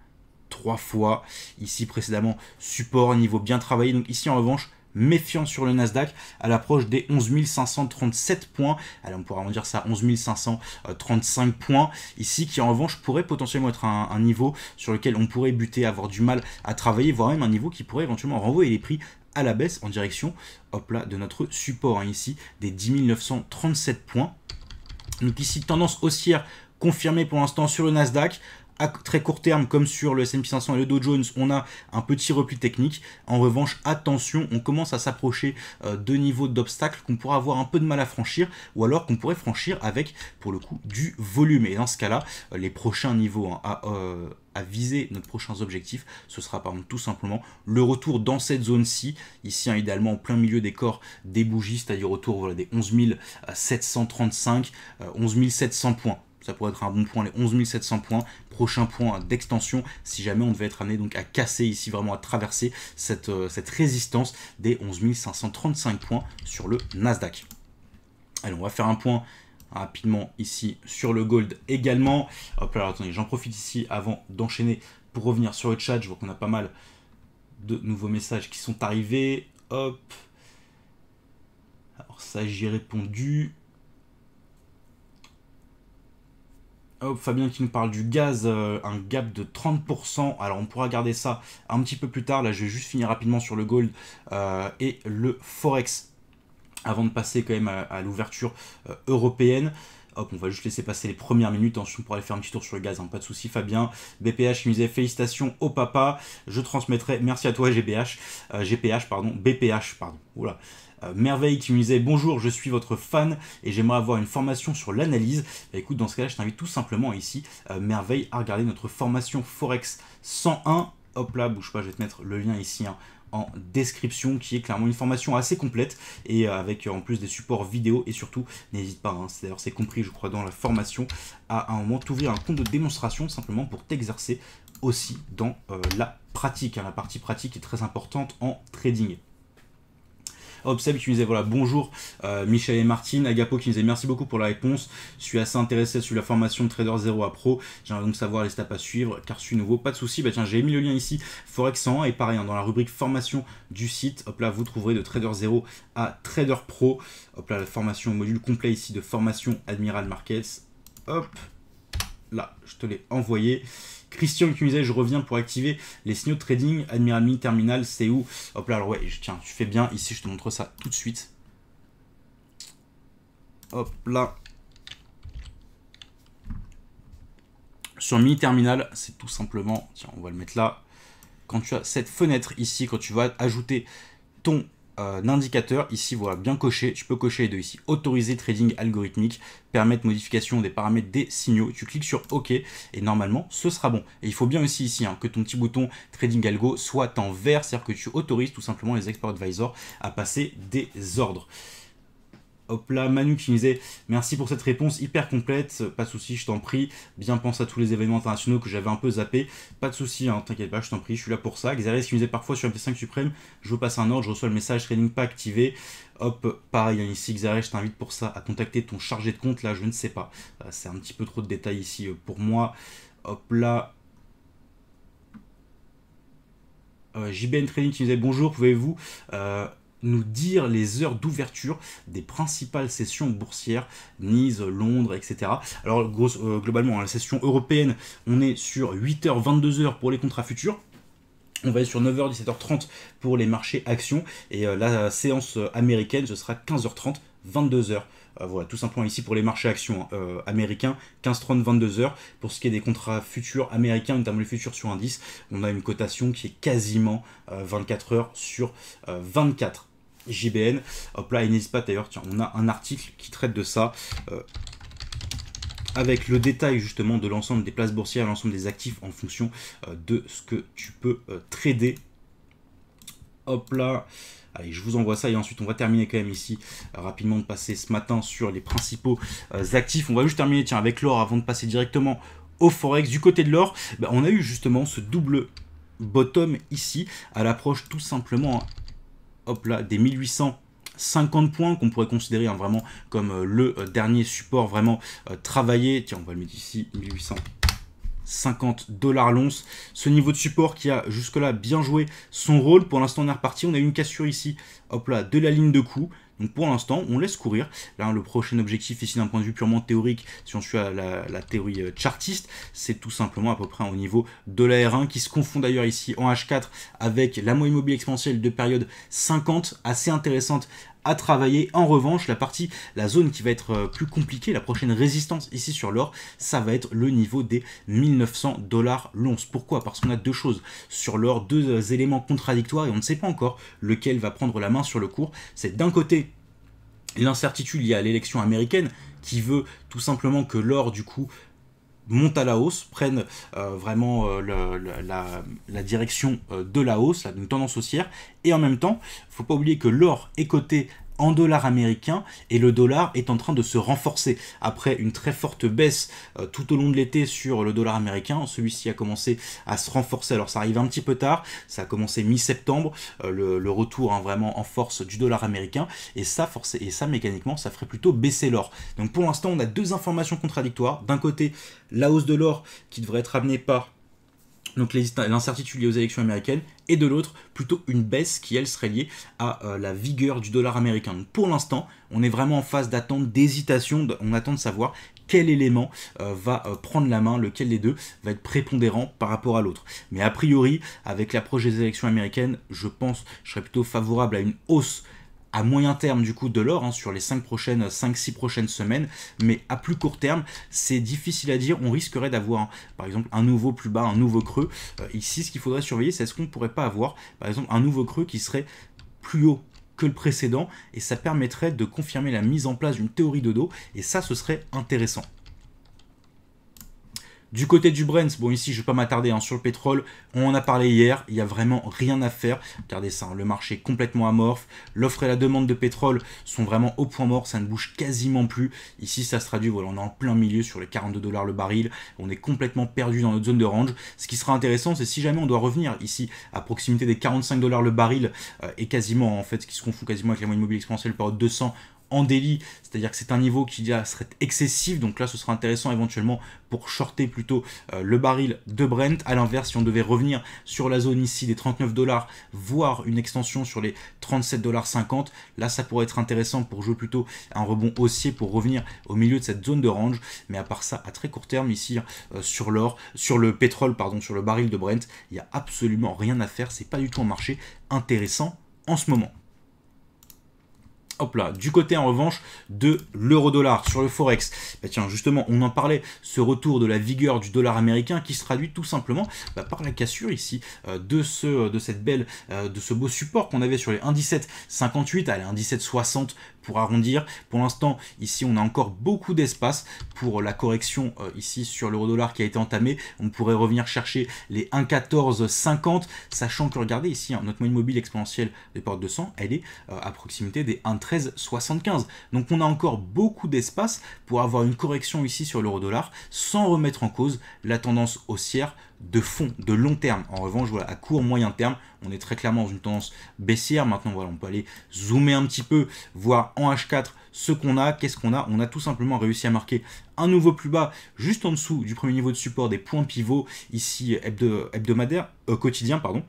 trois fois. Ici précédemment, support, niveau bien travaillé. Donc ici en revanche, méfiant sur le Nasdaq à l'approche des 11 537 points. Alors on pourra en dire ça 11 535 points ici qui en revanche pourrait potentiellement être un, niveau sur lequel on pourrait buter, avoir du mal à travailler, voire même un niveau qui pourrait éventuellement renvoyer les prix à la baisse en direction hop là, de notre support hein, ici des 10 937 points. Donc ici, tendance haussière confirmée pour l'instant sur le Nasdaq à très court terme, comme sur le S&P 500 et le Dow Jones, on a un petit repli technique. En revanche, attention, on commence à s'approcher euh, de niveaux d'obstacles qu'on pourra avoir un peu de mal à franchir, ou alors qu'on pourrait franchir avec, pour le coup, du volume. Et dans ce cas-là, euh, les prochains niveaux hein, euh, à... viser nos prochains objectifs, ce sera par exemple tout simplement le retour dans cette zone-ci, ici hein, idéalement en plein milieu des corps des bougies, c'est-à-dire autour voilà, des 11 735, 11 700 points ça pourrait être un bon point, les 11 700 points. Prochain point d'extension, si jamais on devait être amené donc à casser ici, vraiment à traverser cette, euh, cette résistance des 11 535 points sur le Nasdaq. Allez, on va faire un point rapidement ici sur le gold également. Hop alors, attendez, j'en profite ici avant d'enchaîner pour revenir sur le chat. Je vois qu'on a pas mal de nouveaux messages qui sont arrivés. Hop. Alors ça, j'ai répondu. Hop, Fabien qui nous parle du gaz, euh, un gap de 30%. Alors on pourra garder ça un petit peu plus tard. Là, je vais juste finir rapidement sur le gold euh, et le forex avant de passer quand même à, l'ouverture euh, européenne. Hop, on va juste laisser passer les premières minutes, ensuite on pourra aller faire un petit tour sur le gaz, hein. pas de souci Fabien. BPH qui nous disait félicitations au papa, je transmettrai, merci à toi GBH, GPH, pardon, BPH, pardon, voilà euh, merveille qui me disait bonjour, je suis votre fan et j'aimerais avoir une formation sur l'analyse. Bah, écoute, dans ce cas-là, je t'invite tout simplement ici, euh, Merveille, à regarder notre formation Forex 101. Hop là, bouge pas, je vais te mettre le lien ici. Hein, en description qui est clairement une formation assez complète et euh, avec en plus des supports vidéo et surtout n'hésite pas, hein, d'ailleurs c'est compris je crois dans la formation, à un moment t'ouvrir un compte de démonstration simplement pour t'exercer aussi dans la pratique. Hein, la partie pratique est très importante en trading. Seb qui me disait voilà bonjour, euh, Michel et Martine, Agapo qui nous disait merci beaucoup pour la réponse, je suis assez intéressé sur la formation de Trader 0 à Pro, j'aimerais donc savoir les steps à suivre, car je suis nouveau, pas de souci, bah tiens j'ai mis le lien ici, Forex 101 et pareil hein, dans la rubrique formation du site, hop là vous trouverez de Trader 0 à Trader Pro, hop là la formation module complet ici de formation Admiral Markets, hop là je te l'ai envoyé. Christian qui me je reviens pour activer les signaux de trading. Admiral Mini Terminal, c'est où Hop là, alors ouais, tiens, tu fais bien. Ici, je te montre ça tout de suite. Hop là. Sur Mini Terminal, c'est tout simplement, tiens, on va le mettre là. Quand tu as cette fenêtre ici, quand tu vas ajouter ton un euh, indicateur. Ici, voilà, bien coché. Tu peux cocher les deux ici. Autoriser trading algorithmique, permettre modification des paramètres des signaux. Tu cliques sur OK et normalement, ce sera bon. Et il faut bien aussi ici hein, que ton petit bouton trading algo soit en vert, c'est-à-dire que tu autorises tout simplement les expert advisors à passer des ordres. Hop là, Manu qui disait merci pour cette réponse hyper complète, pas de souci, je t'en prie. Bien pense à tous les événements internationaux que j'avais un peu zappé, pas de souci, hein, t'inquiète pas, je t'en prie, je suis là pour ça. Xavier qui nous disait parfois sur MP5 Suprême, je veux passer un ordre, je reçois le message training pas activé. Hop, pareil, hein, ici Xavier, je t'invite pour ça à contacter ton chargé de compte, là je ne sais pas. Euh, c'est un petit peu trop de détails ici euh, pour moi. Hop là, euh, JBN Training qui disait bonjour, pouvez-vous nous dire les heures d'ouverture des principales sessions boursières, Nice, Londres, etc. Alors euh, globalement, hein, la session européenne, on est sur 8h, 22h pour les contrats futurs. On va être sur 9h, 17h30 pour les marchés actions. Et euh, la séance euh, américaine, ce sera 15h30, 22h voilà, tout simplement ici pour les marchés actions hein, américains, 15-30, h 22h. Pour ce qui est des contrats futurs américains, notamment les futurs sur indice, on a une cotation qui est quasiment 24 heures sur 24. JBN. Hop là, et n'hésite pas d'ailleurs, tiens, on a un article qui traite de ça. Euh, avec le détail justement de l'ensemble des places boursières, l'ensemble des actifs en fonction euh, de ce que tu peux euh, trader. Hop là, Allez, je vous envoie ça et ensuite on va terminer quand même ici rapidement de passer ce matin sur les principaux actifs. On va juste terminer tiens, avec l'or avant de passer directement au forex. Du côté de l'or, ben, on a eu justement ce double bottom ici à l'approche tout simplement hein, hop là, des 1850 points qu'on pourrait considérer hein, vraiment comme euh, le euh, dernier support vraiment euh, travaillé. Tiens, on va le mettre ici, 1850$ dollars l'once. Ce niveau de support qui a jusque-là bien joué son rôle. Pour l'instant, on est reparti. On a une cassure ici, hop là, de la ligne de coup. Donc pour l'instant, on laisse courir. Là, le prochain objectif ici d'un point de vue purement théorique, si on suit à la, la, théorie euh, chartiste, c'est tout simplement à peu près au niveau de la R1 qui se confond d'ailleurs ici en H4 avec la moyenne mobile exponentielle de période 50, assez intéressante à travailler. En revanche, la partie, la zone qui va être euh, plus compliquée, la prochaine résistance ici sur l'or, ça va être le niveau des 1900 dollars l'once. Pourquoi Parce qu'on a deux choses sur l'or, deux euh, éléments contradictoires et on ne sait pas encore lequel va prendre la main sur le cours. C'est d'un côté l'incertitude liée à l'élection américaine qui veut tout simplement que l'or du coup montent à la hausse, prennent euh, vraiment euh, la, direction euh, de la hausse, d'une une tendance haussière. Et en même temps, il faut pas oublier que l'or est coté en américain et le dollar est en train de se renforcer. Après une très forte baisse euh, tout au long de l'été sur le dollar américain, celui-ci a commencé à se renforcer. Alors ça arrive un petit peu tard, ça a commencé mi-septembre, euh, le, retour hein, vraiment en force du dollar américain et ça, force, et ça mécaniquement ça ferait plutôt baisser l'or. Donc pour l'instant on a deux informations contradictoires. D'un côté la hausse de l'or qui devrait être amenée par donc l'incertitude liée aux élections américaines, et de l'autre, plutôt une baisse qui, elle, serait liée à euh, la vigueur du dollar américain. pour l'instant, on est vraiment en phase d'attente, d'hésitation, on attend de savoir quel élément euh, va euh, prendre la main, lequel des deux va être prépondérant par rapport à l'autre. Mais a priori, avec l'approche des élections américaines, je pense, je serais plutôt favorable à une hausse à moyen terme du coup de l'or hein, sur les 5 prochaines 5 6 prochaines semaines mais à plus court terme c'est difficile à dire on risquerait d'avoir hein, par exemple un nouveau plus bas un nouveau creux euh, ici ce qu'il faudrait surveiller c'est est-ce qu'on ne pourrait pas avoir par exemple un nouveau creux qui serait plus haut que le précédent et ça permettrait de confirmer la mise en place d'une théorie de dos et ça ce serait intéressant du côté du Brent, bon ici je ne vais pas m'attarder hein, sur le pétrole, on en a parlé hier, il n'y a vraiment rien à faire. Regardez ça, hein, le marché est complètement amorphe, l'offre et la demande de pétrole sont vraiment au point mort, ça ne bouge quasiment plus. Ici ça se traduit, voilà, on est en plein milieu sur les 42 dollars le baril, on est complètement perdu dans notre zone de range. Ce qui sera intéressant, c'est si jamais on doit revenir ici à proximité des 45 dollars le baril euh, et quasiment en fait ce qui se confond quasiment avec la moyenne mobile exponentielle période 200, en délit, c'est-à-dire que c'est un niveau qui serait excessif, donc là ce sera intéressant éventuellement pour shorter plutôt euh, le baril de Brent. À l'inverse, si on devait revenir sur la zone ici des 39 dollars, voire une extension sur les 37 dollars 50, là ça pourrait être intéressant pour jouer plutôt un rebond haussier pour revenir au milieu de cette zone de range. Mais à part ça, à très court terme ici euh, sur l'or, sur le pétrole, pardon, sur le baril de Brent, il n'y a absolument rien à faire. C'est pas du tout un marché intéressant en ce moment. Hop là, du côté en revanche de l'euro-dollar sur le forex. Bah tiens, justement, on en parlait, ce retour de la vigueur du dollar américain qui se traduit tout simplement bah, par la cassure ici euh, de ce de cette belle euh, de ce beau support qu'on avait sur les 1,1758 à les 1,1760 pour arrondir. Pour l'instant, ici, on a encore beaucoup d'espace pour la correction euh, ici sur l'euro dollar qui a été entamée. On pourrait revenir chercher les 1,1450, sachant que regardez ici, hein, notre moyenne mobile exponentielle des portes de sang elle est euh, à proximité des 1,1375. Donc on a encore beaucoup d'espace pour avoir une correction ici sur l'euro dollar sans remettre en cause la tendance haussière de fond, de long terme. En revanche, voilà, à court, moyen terme, on est très clairement dans une tendance baissière. Maintenant, voilà, on peut aller zoomer un petit peu, voir en H4 ce qu'on a, qu'est-ce qu'on a. On a tout simplement réussi à marquer un nouveau plus bas juste en dessous du premier niveau de support des points pivots ici hebdomadaire, euh, quotidien, pardon.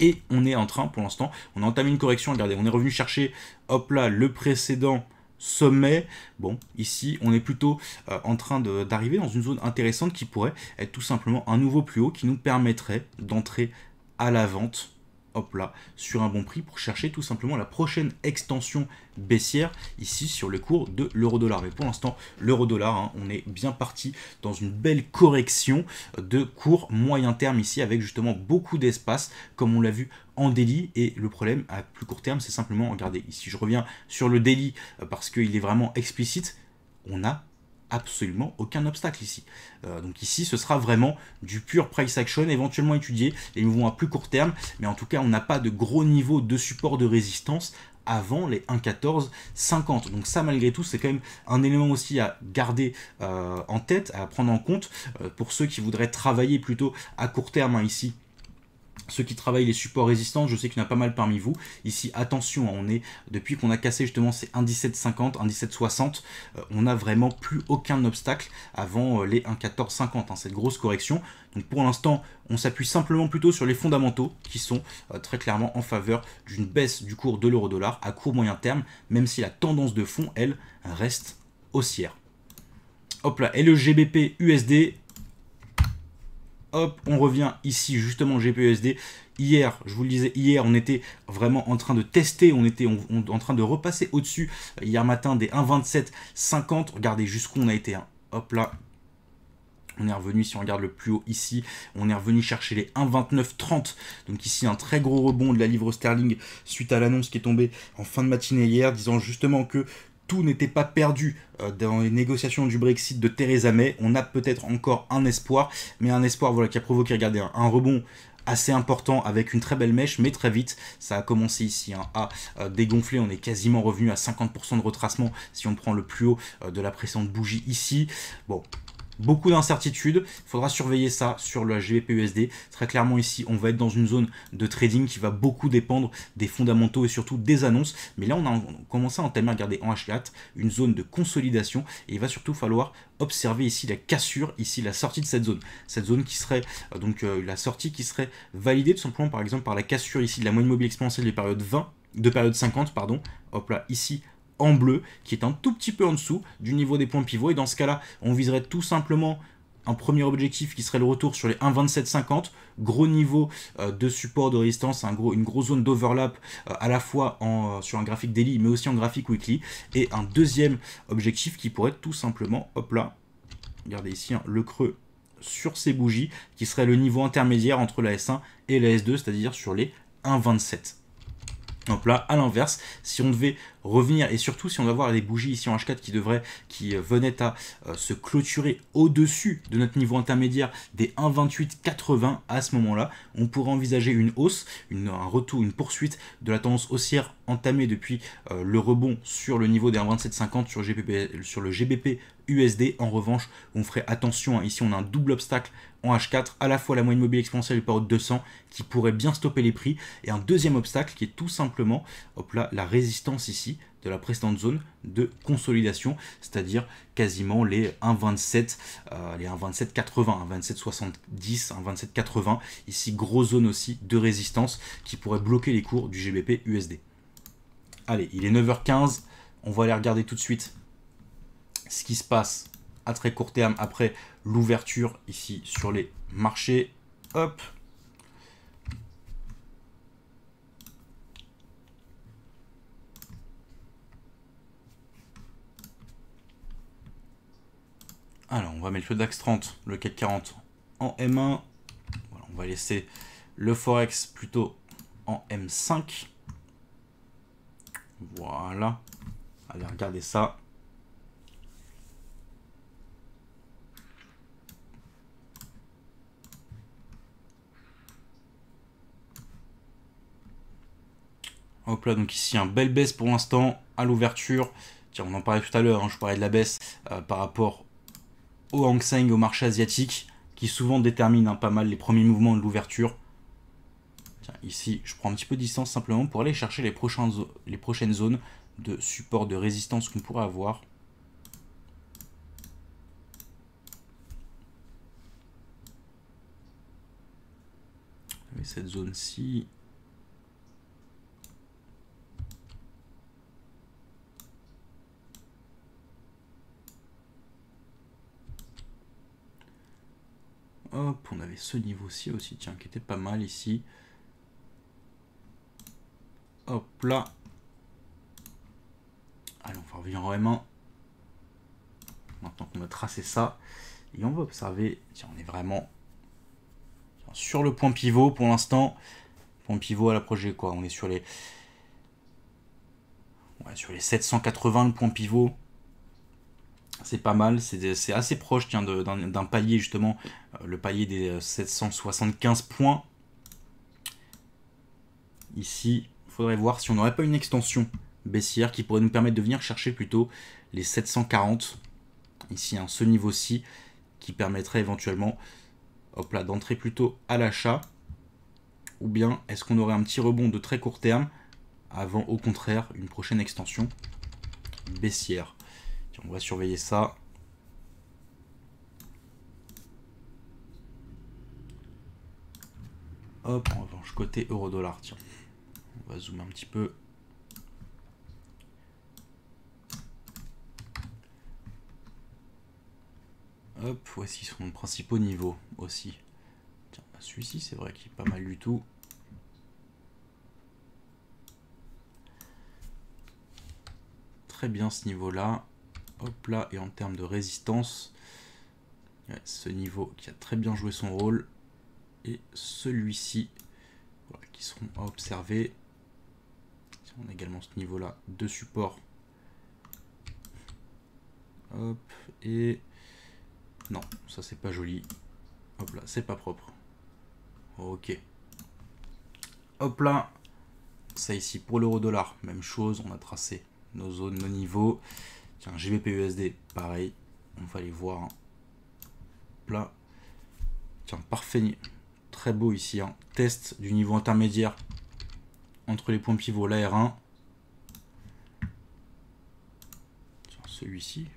Et on est en train, pour l'instant, on a entamé une correction. Regardez, on est revenu chercher, hop là, le précédent sommet. Bon, ici, on est plutôt euh, en train d'arriver dans une zone intéressante qui pourrait être tout simplement un nouveau plus haut qui nous permettrait d'entrer à la vente hop là, sur un bon prix pour chercher tout simplement la prochaine extension baissière ici sur le cours de l'euro-dollar. Mais pour l'instant, l'euro-dollar, hein, on est bien parti dans une belle correction de cours moyen terme ici avec justement beaucoup d'espace comme on l'a vu en délit et le problème à plus court terme c'est simplement, regarder ici je reviens sur le délit euh, parce qu'il est vraiment explicite, on a absolument aucun obstacle ici. Euh, donc ici, ce sera vraiment du pur price action, éventuellement étudier les mouvements à plus court terme, mais en tout cas, on n'a pas de gros niveau de support de résistance avant les 1,1450. Donc ça, malgré tout, c'est quand même un élément aussi à garder euh, en tête, à prendre en compte pour ceux qui voudraient travailler plutôt à court terme hein, ici ceux qui travaillent les supports résistants, je sais qu'il y en a pas mal parmi vous. Ici, attention, hein, on est depuis qu'on a cassé justement ces 1,1750, 1,1760, euh, on n'a vraiment plus aucun obstacle avant euh, les 1,1450, hein, cette grosse correction. Donc pour l'instant, on s'appuie simplement plutôt sur les fondamentaux qui sont euh, très clairement en faveur d'une baisse du cours de l'euro-dollar à court moyen terme, même si la tendance de fond, elle, reste haussière. Hop là, et le GBP USD, hop, on revient ici justement gpsd e Hier, je vous le disais, hier, on était vraiment en train de tester, on était en train de repasser au-dessus euh, hier matin des 1,2750. Regardez jusqu'où on a été. Hein. Hop là, on est revenu, si on regarde le plus haut ici, on est revenu chercher les 1,2930. Donc ici, un très gros rebond de la livre sterling suite à l'annonce qui est tombée en fin de matinée hier, disant justement que tout n'était pas perdu euh, dans les négociations du Brexit de Theresa May. On a peut-être encore un espoir, mais un espoir voilà, qui a provoqué, regardez, un, rebond assez important avec une très belle mèche, mais très vite, ça a commencé ici à euh, dégonfler, on est quasiment revenu à 50% de retracement si on prend le plus haut euh, de la précédente bougie ici. Bon, Beaucoup d'incertitudes, il faudra surveiller ça sur le gpusd. Très clairement ici, on va être dans une zone de trading qui va beaucoup dépendre des fondamentaux et surtout des annonces. Mais là, on a commencé à entamer, regardez, en H4, une zone de consolidation. Et il va surtout falloir observer ici la cassure, ici la sortie de cette zone. Cette zone qui serait, euh, donc euh, la sortie qui serait validée tout simplement par exemple par la cassure ici de la moyenne mobile exponentielle des périodes 20, de période 50, pardon. Hop là, ici, en bleu, qui est un tout petit peu en dessous du niveau des points pivots. Et dans ce cas-là, on viserait tout simplement un premier objectif qui serait le retour sur les 1,2750, gros niveau euh, de support de résistance, un gros, une grosse zone d'overlap euh, à la fois en, euh, sur un graphique daily mais aussi en graphique weekly, et un deuxième objectif qui pourrait tout simplement, hop là, regardez ici hein, le creux sur ces bougies, qui serait le niveau intermédiaire entre la S1 et la S2, c'est-à-dire sur les 1,27. Donc là, à l'inverse, si on devait revenir, et surtout si on va voir les bougies ici en H4 qui devraient, qui euh, venaient à euh, se clôturer au-dessus de notre niveau intermédiaire des 1,2880 à ce moment-là, on pourrait envisager une hausse, un retour, une poursuite de la tendance haussière entamée depuis euh, le rebond sur le niveau des 1,2750 sur, GBP, sur le GBP USD. En revanche, on ferait attention, hein, ici on a un double obstacle en H4, à la fois la moyenne mobile exponentielle par haute 200 qui pourrait bien stopper les prix, et un deuxième obstacle qui est tout simplement là, la résistance ici de la précédente zone de consolidation, c'est-à-dire quasiment les 1,27, euh, les 1,27,80, 1,27,70, 1,27,80. Ici, grosse zone aussi de résistance qui pourrait bloquer les cours du GBP USD. Allez, il est 9h15, on va aller regarder tout de suite ce qui se passe à très court terme après l'ouverture ici sur les marchés. Hop. Alors, on va mettre le DAX 30, le CAC 40 en M1. on va laisser le Forex plutôt en M5. Voilà. Allez, regardez ça. Hop là, donc ici, un bel baisse pour l'instant à l'ouverture. Tiens, on en parlait tout à l'heure, hein, je parlais de la baisse euh, par rapport au Hang Seng, au marché asiatique, qui souvent détermine hein, pas mal les premiers mouvements de l'ouverture. Tiens, Ici, je prends un petit peu de distance simplement pour aller chercher les prochaines, les prochaines zones de support, de résistance qu'on pourrait avoir. mais cette zone-ci, ce niveau-ci aussi, tiens, qui était pas mal ici. Hop là. Allez, on va vraiment. Maintenant qu'on a tracé ça. Et on va observer, tiens, on est vraiment sur le point pivot pour l'instant. Point pivot à la projet, quoi. On est sur les... sur les 780, le point pivot c'est pas mal, c'est assez proche tiens, d'un palier justement, euh, le palier des 775 euh, points. Ici, faudrait voir si on n'aurait pas une extension baissière qui pourrait nous permettre de venir chercher plutôt les 740. Ici, un ce niveau-ci qui permettrait éventuellement hop là, d'entrer plutôt à l'achat. Ou bien est-ce qu'on aurait un petit rebond de très court terme avant au contraire une prochaine extension baissière on va surveiller ça. Hop, en revanche, côté euro-dollar, tiens. On va zoomer un petit peu. Hop, voici son principaux niveau aussi. Tiens, bah, celui-ci, c'est vrai qu'il est pas mal du tout. Très bien ce niveau-là hop là, et en termes de résistance, ce niveau qui a très bien joué son rôle, et celui-ci, qui seront à observer. On a également ce niveau-là de support. Hop, et... Non, ça c'est pas joli. Hop là, c'est pas propre. Ok. Hop là, ça ici pour l'euro dollar, même chose, on a tracé nos zones, nos niveaux. Tiens, GBPUSD, pareil. On va aller voir. là Tiens, parfait. Très beau ici. en hein. Test du niveau intermédiaire entre les points pivots, l'AR1. Celui-ci.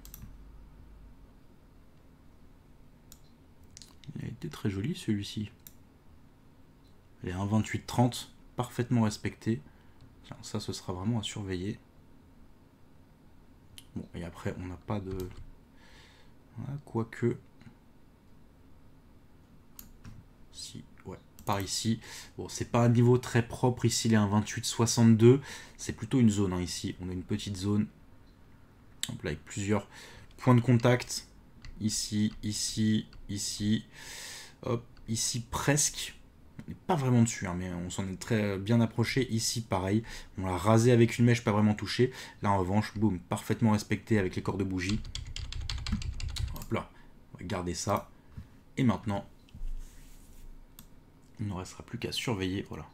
Il a été très joli celui-ci. Les 1,28,30, parfaitement respecté. ça, ce sera vraiment à surveiller et après, on n'a pas de... quoi quoique... Si, ouais, par ici. Bon, c'est pas un niveau très propre ici, il est un 28-62. C'est plutôt une zone hein, ici. On a une petite zone avec plusieurs points de contact. Ici, ici, ici. Hop, ici presque n'est pas vraiment dessus, hein, mais on s'en est très bien approché. Ici, pareil, on l'a rasé avec une mèche, pas vraiment touché. Là, en revanche, boum, parfaitement respecté avec les corps de bougie. Hop là, on va garder ça. Et maintenant, il ne restera plus qu'à surveiller, voilà,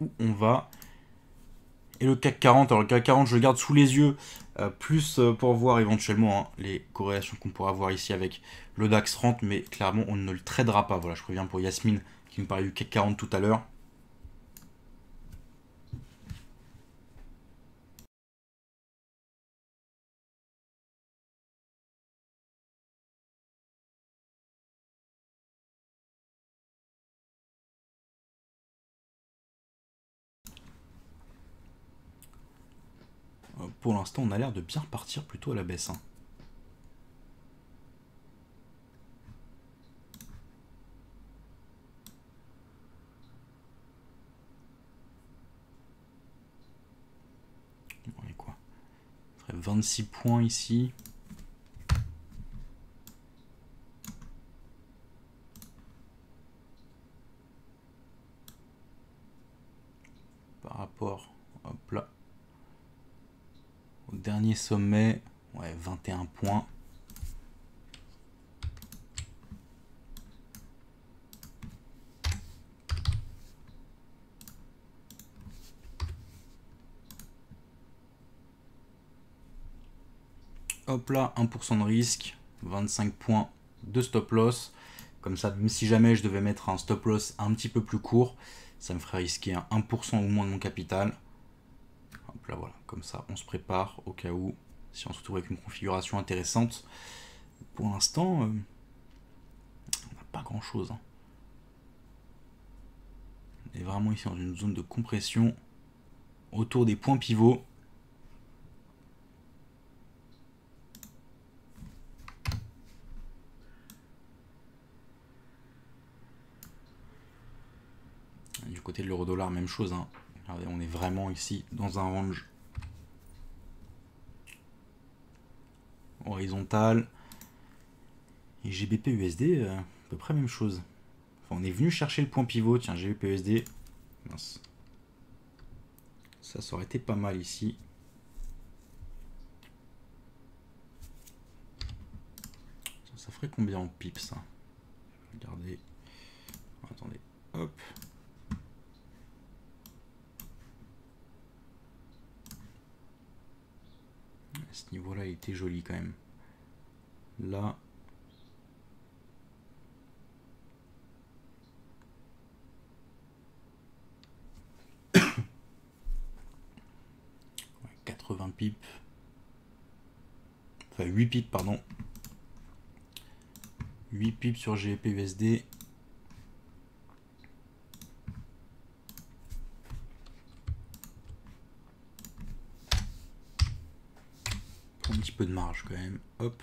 où on va. Et le CAC 40, alors le CAC 40, je le garde sous les yeux, euh, plus euh, pour voir éventuellement hein, les corrélations qu'on pourra avoir ici avec le DAX 30, mais clairement, on ne le tradera pas. Voilà, je préviens pour Yasmine, qui me paraît du CAC 40 tout à l'heure. Euh, pour l'instant, on a l'air de bien repartir plutôt à la baisse. Hein. 26 points ici. Par rapport, hop là, au dernier sommet, ouais, 21 points. Hop là, 1% de risque, 25 points de stop loss. Comme ça, même si jamais je devais mettre un stop loss un petit peu plus court, ça me ferait risquer 1% au moins de mon capital. Hop là, voilà. Comme ça, on se prépare au cas où, si on se retrouve avec une configuration intéressante. Pour l'instant, euh, on n'a pas grand-chose. Hein. On est vraiment ici dans une zone de compression autour des points pivots. côté de l'euro dollar, même chose. Hein. on est vraiment ici dans un range horizontal. Et GBP USD, euh, à peu près même chose. Enfin, on est venu chercher le point pivot. Tiens, GBP USD. Mince. Ça, ça aurait été pas mal ici. Ça ferait combien en pips ça hein Regardez. Attendez. Hop. ce niveau-là, était joli quand même. Là. 80 pips Enfin, 8 pips pardon. 8 pips sur GPUSD. peu de marge quand même. Hop.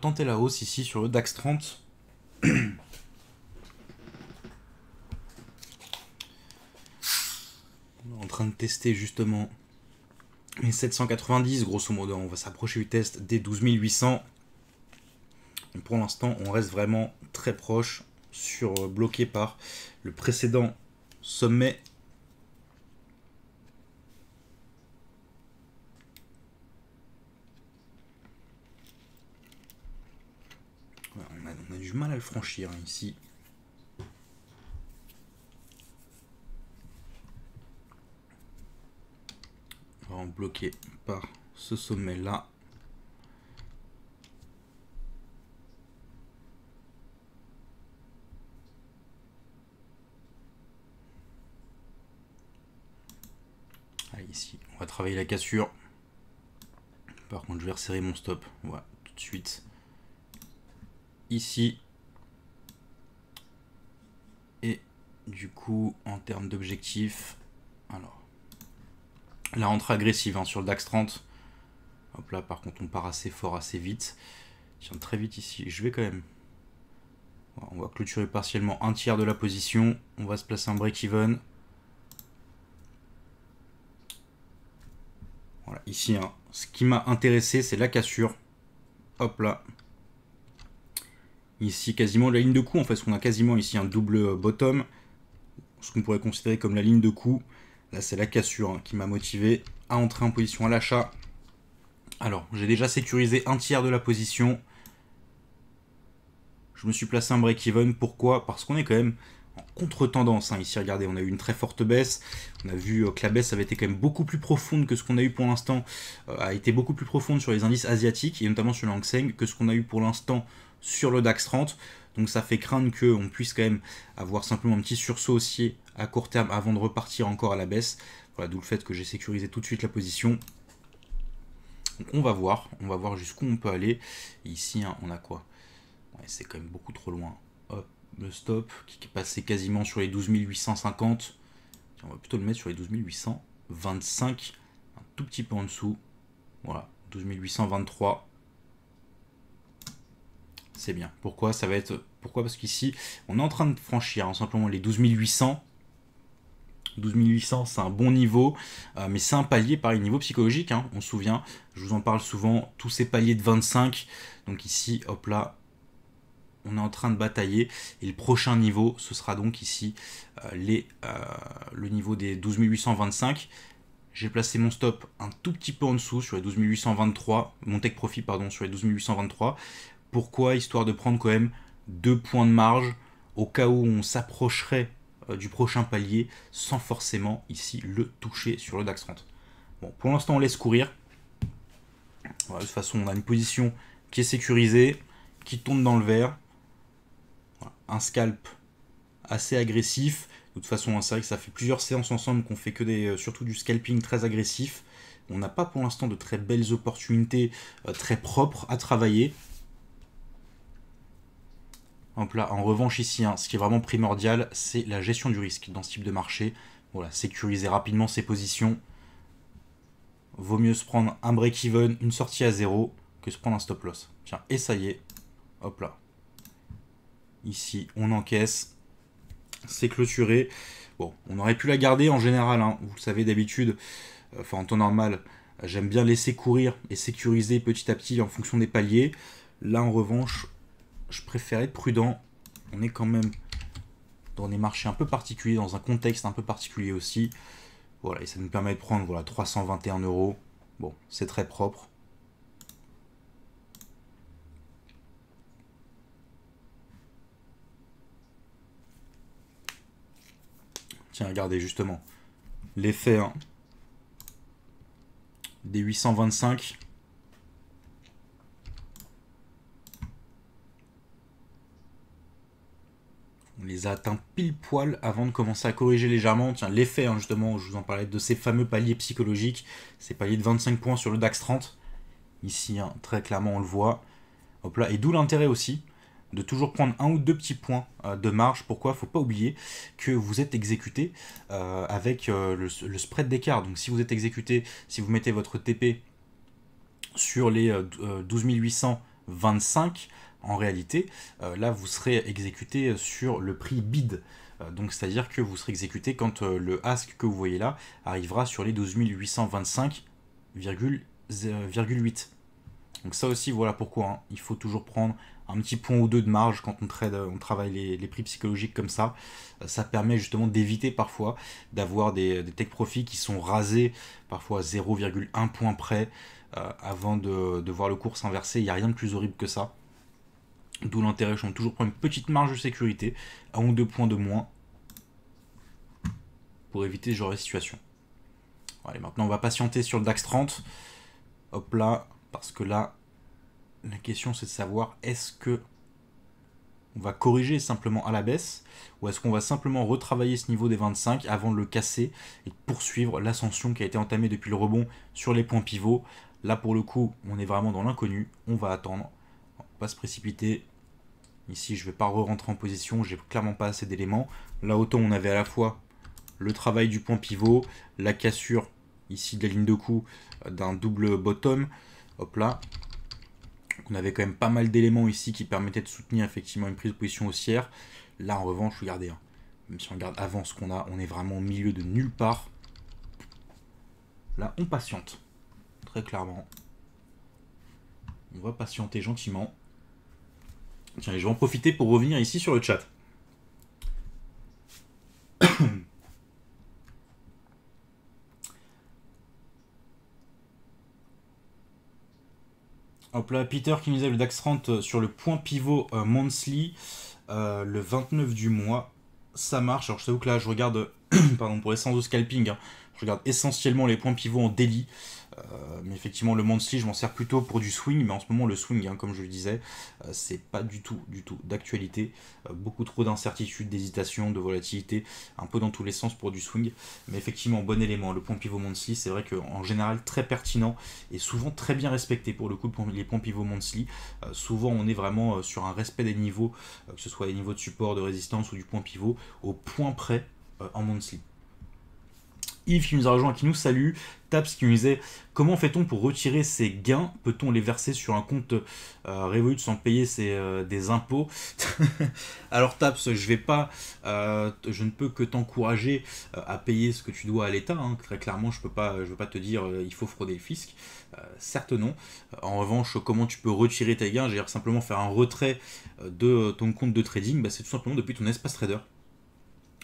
tenter la hausse ici sur le DAX 30. On est en train de tester justement les 790, grosso modo. On va s'approcher du test des 12800. pour l'instant, on reste vraiment très proche, sur euh, bloqué par le précédent sommet mal à le franchir hein, ici. On va en bloquer par ce sommet là. Allez, ici, on va travailler la cassure. Par contre, je vais resserrer mon stop. Voilà, tout de suite. Ici, Du coup, en termes d'objectifs, alors la rentrée agressive hein, sur le DAX 30. Hop là, par contre, on part assez fort, assez vite. Tiens, très vite ici. Je vais quand même. On va clôturer partiellement un tiers de la position. On va se placer un break-even. Voilà, ici, hein. ce qui m'a intéressé, c'est la cassure. Hop là. Ici, quasiment la ligne de coup. En fait, qu'on a quasiment ici un double euh, bottom ce qu'on pourrait considérer comme la ligne de coup. Là, c'est la cassure hein, qui m'a motivé à entrer en position à l'achat. Alors, j'ai déjà sécurisé un tiers de la position. Je me suis placé un break-even. Pourquoi Parce qu'on est quand même en contre-tendance. Hein, ici, regardez, on a eu une très forte baisse. On a vu euh, que la baisse avait été quand même beaucoup plus profonde que ce qu'on a eu pour l'instant. Euh, a été beaucoup plus profonde sur les indices asiatiques, et notamment sur le Hang que ce qu'on a eu pour l'instant sur le DAX 30. Donc ça fait craindre qu'on puisse quand même avoir simplement un petit sursaut haussier à court terme avant de repartir encore à la baisse. Voilà, d'où le fait que j'ai sécurisé tout de suite la position. Donc on va voir, on va voir jusqu'où on peut aller. ici, hein, on a quoi C'est quand même beaucoup trop loin. Hop, le stop qui est passé quasiment sur les 12 850. On va plutôt le mettre sur les 12 825, un tout petit peu en dessous. Voilà, 12 823. C'est bien. Pourquoi Ça va être pourquoi Parce qu'ici, on est en train de franchir hein, simplement les 12800. 12800, c'est un bon niveau, euh, mais c'est un palier par niveau psychologique. Hein, on se souvient. Je vous en parle souvent, tous ces paliers de 25. Donc ici, hop là, on est en train de batailler. Et le prochain niveau, ce sera donc ici euh, les, euh, le niveau des 12 825. J'ai placé mon stop un tout petit peu en dessous sur les 12 mon tech profit pardon sur les 12 Pourquoi Histoire de prendre quand même deux points de marge au cas où on s'approcherait euh, du prochain palier sans forcément ici le toucher sur le DAX 30. Bon, pour l'instant, on laisse courir. de toute façon, on a une position qui est sécurisée, qui tombe dans le vert. un scalp assez agressif. De toute façon, hein, c'est vrai que ça fait plusieurs séances ensemble qu'on fait que des, euh, surtout du scalping très agressif. On n'a pas pour l'instant de très belles opportunités euh, très propres à travailler là, en revanche ici, hein, ce qui est vraiment primordial, c'est la gestion du risque dans ce type de marché. Voilà, sécuriser rapidement ses positions. Vaut mieux se prendre un break-even, une sortie à zéro, que se prendre un stop-loss. Tiens, et ça y est, hop là. Ici, on encaisse. C'est clôturé. Bon, on aurait pu la garder en général, hein. vous le savez d'habitude, enfin en temps normal, j'aime bien laisser courir et sécuriser petit à petit en fonction des paliers. Là, en revanche, je préfère être prudent. On est quand même dans des marchés un peu particuliers, dans un contexte un peu particulier aussi. Voilà, et ça nous permet de prendre voilà, 321 euros. Bon, c'est très propre. Tiens, regardez justement l'effet hein. des 825 On les a atteints pile poil avant de commencer à corriger légèrement. Tiens, l'effet, hein, justement, je vous en parlais de ces fameux paliers psychologiques, ces paliers de 25 points sur le DAX 30. Ici, hein, très clairement, on le voit. Hop là. Et d'où l'intérêt aussi de toujours prendre un ou deux petits points euh, de marge. Pourquoi Faut pas oublier que vous êtes exécuté euh, avec euh, le, spread d'écart. Donc si vous êtes exécuté, si vous mettez votre TP sur les 12 825, en réalité, euh, là, vous serez exécuté sur le prix bid. Euh, donc c'est-à-dire que vous serez exécuté quand euh, le ask que vous voyez là arrivera sur les 12 Donc ça aussi, voilà pourquoi hein. il faut toujours prendre un petit point ou deux de marge quand on trade, on travaille les, prix psychologiques comme ça. Ça permet justement d'éviter parfois d'avoir des, tech profits qui sont rasés parfois 0,1 point près avant de, de, voir le cours s'inverser. Il n'y a rien de plus horrible que ça. D'où l'intérêt, je toujours prendre une petite marge de sécurité, à un ou deux points de moins, pour éviter ce genre de situation. Allez, maintenant on va patienter sur le DAX 30. Hop là, parce que là, la question c'est de savoir est-ce que on va corriger simplement à la baisse ou est-ce qu'on va simplement retravailler ce niveau des 25 avant de le casser et de poursuivre l'ascension qui a été entamée depuis le rebond sur les points pivots. Là pour le coup, on est vraiment dans l'inconnu, on va attendre pas se précipiter. Ici, je vais pas re-rentrer en position, j'ai clairement pas assez d'éléments. Là, autant on avait à la fois le travail du point pivot, la cassure ici de la ligne de cou euh, d'un double bottom. Hop là. On avait quand même pas mal d'éléments ici qui permettaient de soutenir effectivement une prise de position haussière. Là, en revanche, regardez, hein. même si on regarde avant ce qu'on a, on est vraiment au milieu de nulle part. Là, on patiente, très clairement. On va patienter gentiment. Tiens, je vais en profiter pour revenir ici sur le chat. Hop là, Peter qui nous a le DAX 30 euh, sur le point pivot euh, monthly euh, le 29 du mois. Ça marche. Alors je t'avoue que là, je regarde pardon, pour les sens scalping. Hein, je regarde essentiellement les points pivots en daily. Euh, mais effectivement, le monthly, je m'en sers plutôt pour du swing, mais en ce moment, le swing, hein, comme je le disais, euh, c'est pas du tout, du tout d'actualité. Euh, beaucoup trop d'incertitudes, d'hésitation, de volatilité, un peu dans tous les sens pour du swing. Mais effectivement, bon élément, le point pivot monthly, c'est vrai qu'en général, très pertinent et souvent très bien respecté pour le coup, les points pivots monthly. souvent, on est vraiment sur un respect des niveaux, que ce soit des niveaux de support, de résistance ou du point pivot, au point près en monthly. Yves qui nous a rejoint, qui nous salue, Taps qui nous disait comment fait-on pour retirer ses gains Peut-on les verser sur un compte euh, sans payer euh, des impôts Alors Taps, je vais pas, euh, je ne peux que t'encourager euh, à payer ce que tu dois à l'État. Hein. Très clairement, je peux pas, veux pas te dire il faut frauder le fisc. certes non. En revanche, comment tu peux retirer tes gains J'ai simplement faire un retrait de ton compte de trading. Bah, c'est tout simplement depuis ton espace trader.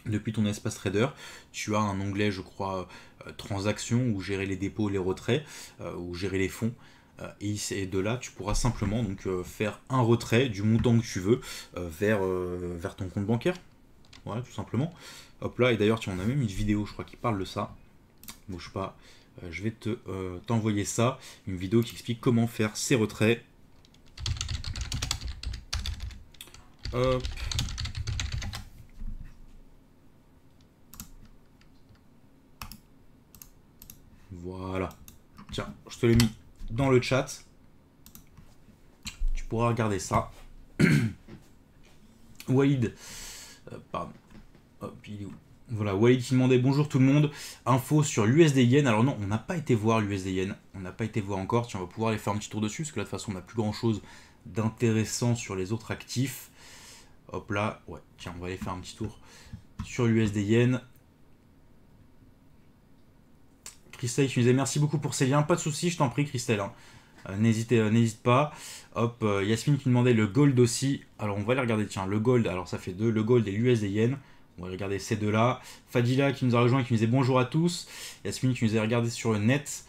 Depuis ton espace trader, tu as un onglet, je crois, euh, transactions ou gérer les dépôts, les retraits, euh, où ou gérer les fonds. Euh, et de là, tu pourras simplement donc faire un retrait du montant que tu veux vers, vers ton compte bancaire. Voilà, tout simplement. Hop là, et d'ailleurs, tu en as même une vidéo, je crois, qui parle de ça. Bouge pas. je vais te t'envoyer ça, une vidéo qui explique comment faire ces retraits. Hop, Je te l'ai mis dans le chat. Tu pourras regarder ça. Walid. Euh, pardon. Hop, il est où voilà, Walid qui demandait bonjour tout le monde. Info sur l'USD Yen. Alors non, on n'a pas été voir l'USD Yen. On n'a pas été voir encore. Tiens, on va pouvoir aller faire un petit tour dessus, parce que là, de toute façon, on n'a plus grand chose d'intéressant sur les autres actifs. Hop là, ouais, tiens, on va aller faire un petit tour sur l'USD Yen. Christelle qui nous disait merci beaucoup pour ces liens. Pas de soucis, je t'en prie, Christelle. Hein. Euh, n'hésitez, euh, n'hésite pas. Hop, euh, Yasmine qui demandait le gold aussi. Alors on va les regarder, tiens, le gold, alors ça fait deux, le gold et l'usd yen On va regarder ces deux-là. Fadila qui nous a rejoint, qui nous disait bonjour à tous. Yasmine qui nous a regardé sur le net.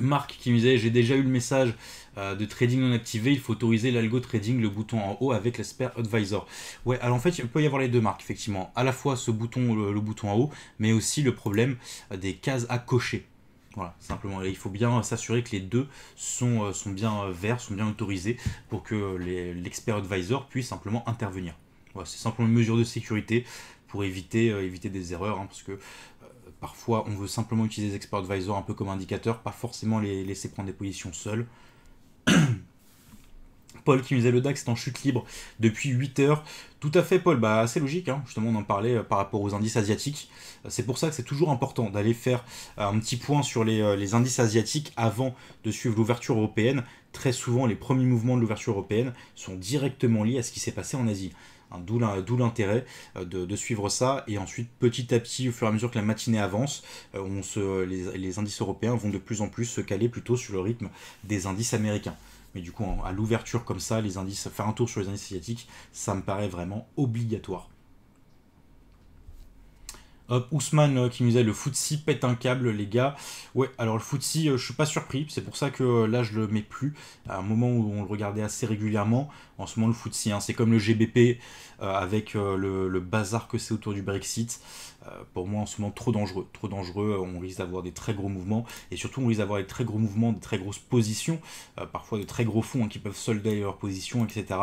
Marc qui nous disait j'ai déjà eu le message euh, de trading non activé, il faut autoriser l'algo trading, le bouton en haut avec l'expert advisor. Ouais, alors en fait, il peut y avoir les deux marques, effectivement. À la fois ce bouton, le, bouton en haut, mais aussi le problème euh, des cases à cocher. Voilà, simplement. il faut bien s'assurer que les deux sont, euh, sont bien verts, sont bien autorisés pour que l'expert advisor puisse simplement intervenir. c'est simplement une mesure de sécurité pour éviter, éviter des erreurs, hein, parce que parfois on veut simplement utiliser l'expert advisor un peu comme indicateur, pas forcément les laisser prendre des positions seules. Paul qui misait le DAX est en chute libre depuis 8 heures. Tout à fait, Paul. Bah, c'est logique. Hein. Justement, on parler euh, par rapport aux indices asiatiques. Euh, c'est pour ça que c'est toujours important d'aller faire euh, un petit point sur les indices asiatiques avant de suivre l'ouverture européenne. Très souvent, les premiers mouvements de l'ouverture européenne sont directement liés à ce qui s'est passé en Asie. Hein, d'où l'intérêt euh, de, suivre ça. Et ensuite, petit à petit, au fur et à mesure que la matinée avance, euh, on se, les, les indices européens vont de plus en plus se caler plutôt sur le rythme des indices américains. Mais du coup, à l'ouverture comme ça, les indices, faire un tour sur les indices asiatiques, ça me paraît vraiment obligatoire. Hop, Ousmane euh, qui nous disait le footsie pète un câble, les gars. Ouais, alors le footsie, euh, je suis pas surpris. C'est pour ça que euh, là, je le mets plus. À un moment où on le regardait assez régulièrement. En ce moment, le footsie, hein, c'est comme le GBP avec le, bazar que c'est autour du Brexit. pour moi, en ce moment, trop dangereux. Trop dangereux. On risque d'avoir des très gros mouvements. Et surtout, on risque d'avoir des très gros mouvements, des très grosses positions. parfois, de très gros fonds hein, qui peuvent solder leurs positions, etc.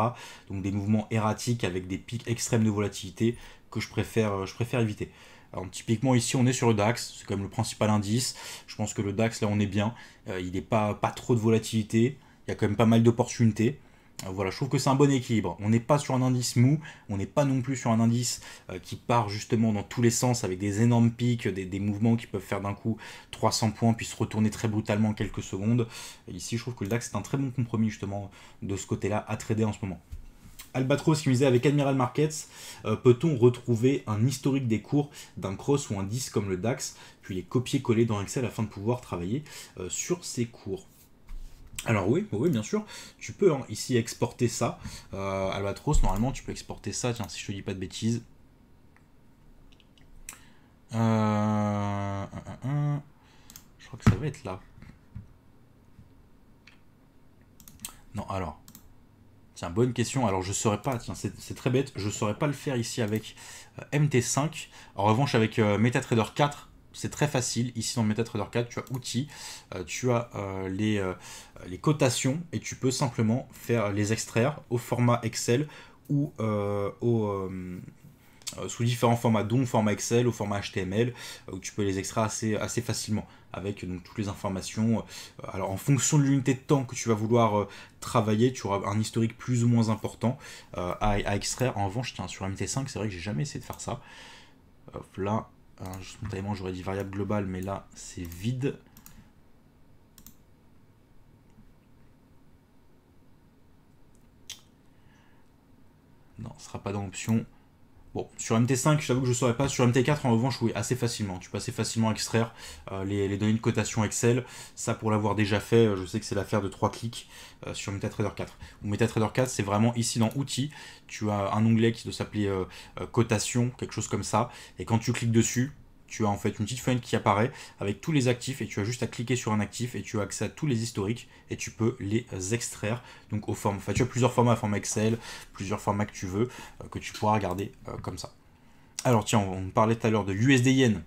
Donc, des mouvements erratiques avec des pics extrêmes de volatilité que je préfère, je préfère éviter. Alors, typiquement ici on est sur le DAX, c'est quand même le principal indice. Je pense que le DAX là on est bien, euh, il n'est pas, pas trop de volatilité, il y a quand même pas mal d'opportunités. Euh, voilà, je trouve que c'est un bon équilibre. On n'est pas sur un indice mou, on n'est pas non plus sur un indice euh, qui part justement dans tous les sens avec des énormes pics, des, mouvements qui peuvent faire d'un coup 300 points puis se retourner très brutalement quelques secondes. ici je trouve que le DAX est un très bon compromis justement de ce côté-là à trader en ce moment. Albatros qui me disait avec Admiral Markets, euh, peut-on retrouver un historique des cours d'un cross ou un 10 comme le DAX, puis les copier-coller dans Excel afin de pouvoir travailler euh, sur ces cours alors oui, oui, bien sûr, tu peux hein, ici exporter ça. Euh, Albatros, normalement, tu peux exporter ça, tiens, si je te dis pas de bêtises. Je crois que ça va être là. Non, alors, une bonne question. Alors, je saurais pas, tiens, c'est très bête, je saurais pas le faire ici avec euh, MT5. En revanche, avec euh, MetaTrader 4, c'est très facile. Ici, dans MetaTrader 4, tu as outils, euh, tu as les, les cotations et tu peux simplement faire les extraire au format Excel ou au sous différents formats, dont format Excel, au format HTML, où tu peux les extraire assez, assez facilement avec euh, toutes les informations. Euh, alors en fonction de l'unité de temps que tu vas vouloir euh, travailler, tu auras un historique plus ou moins important à, extraire. En revanche, tiens, sur MT5, c'est vrai que j'ai jamais essayé de faire ça. là, hein, j'aurais dit variable globale, mais là c'est vide. Non, ce sera pas dans l'option. Bon, sur MT5, j'avoue que je ne saurais pas. Sur MT4, en revanche, oui, assez facilement. Tu peux assez facilement extraire euh, les, données de cotation Excel. Ça, pour l'avoir déjà fait, euh, je sais que c'est l'affaire de 3 clics euh, sur MetaTrader 4. Ou MetaTrader 4, c'est vraiment ici dans Outils. Tu as un onglet qui doit s'appeler Cotation, quelque chose comme ça. Et quand tu cliques dessus, tu as en fait une petite fenêtre qui apparaît avec tous les actifs et tu as juste à cliquer sur un actif et tu as accès à tous les historiques et tu peux les extraire. Donc au format, enfin, tu as plusieurs formats, format Excel, plusieurs formats que tu veux, euh, que tu pourras regarder euh, comme ça. Alors tiens, on, parlait tout à l'heure de USD Yen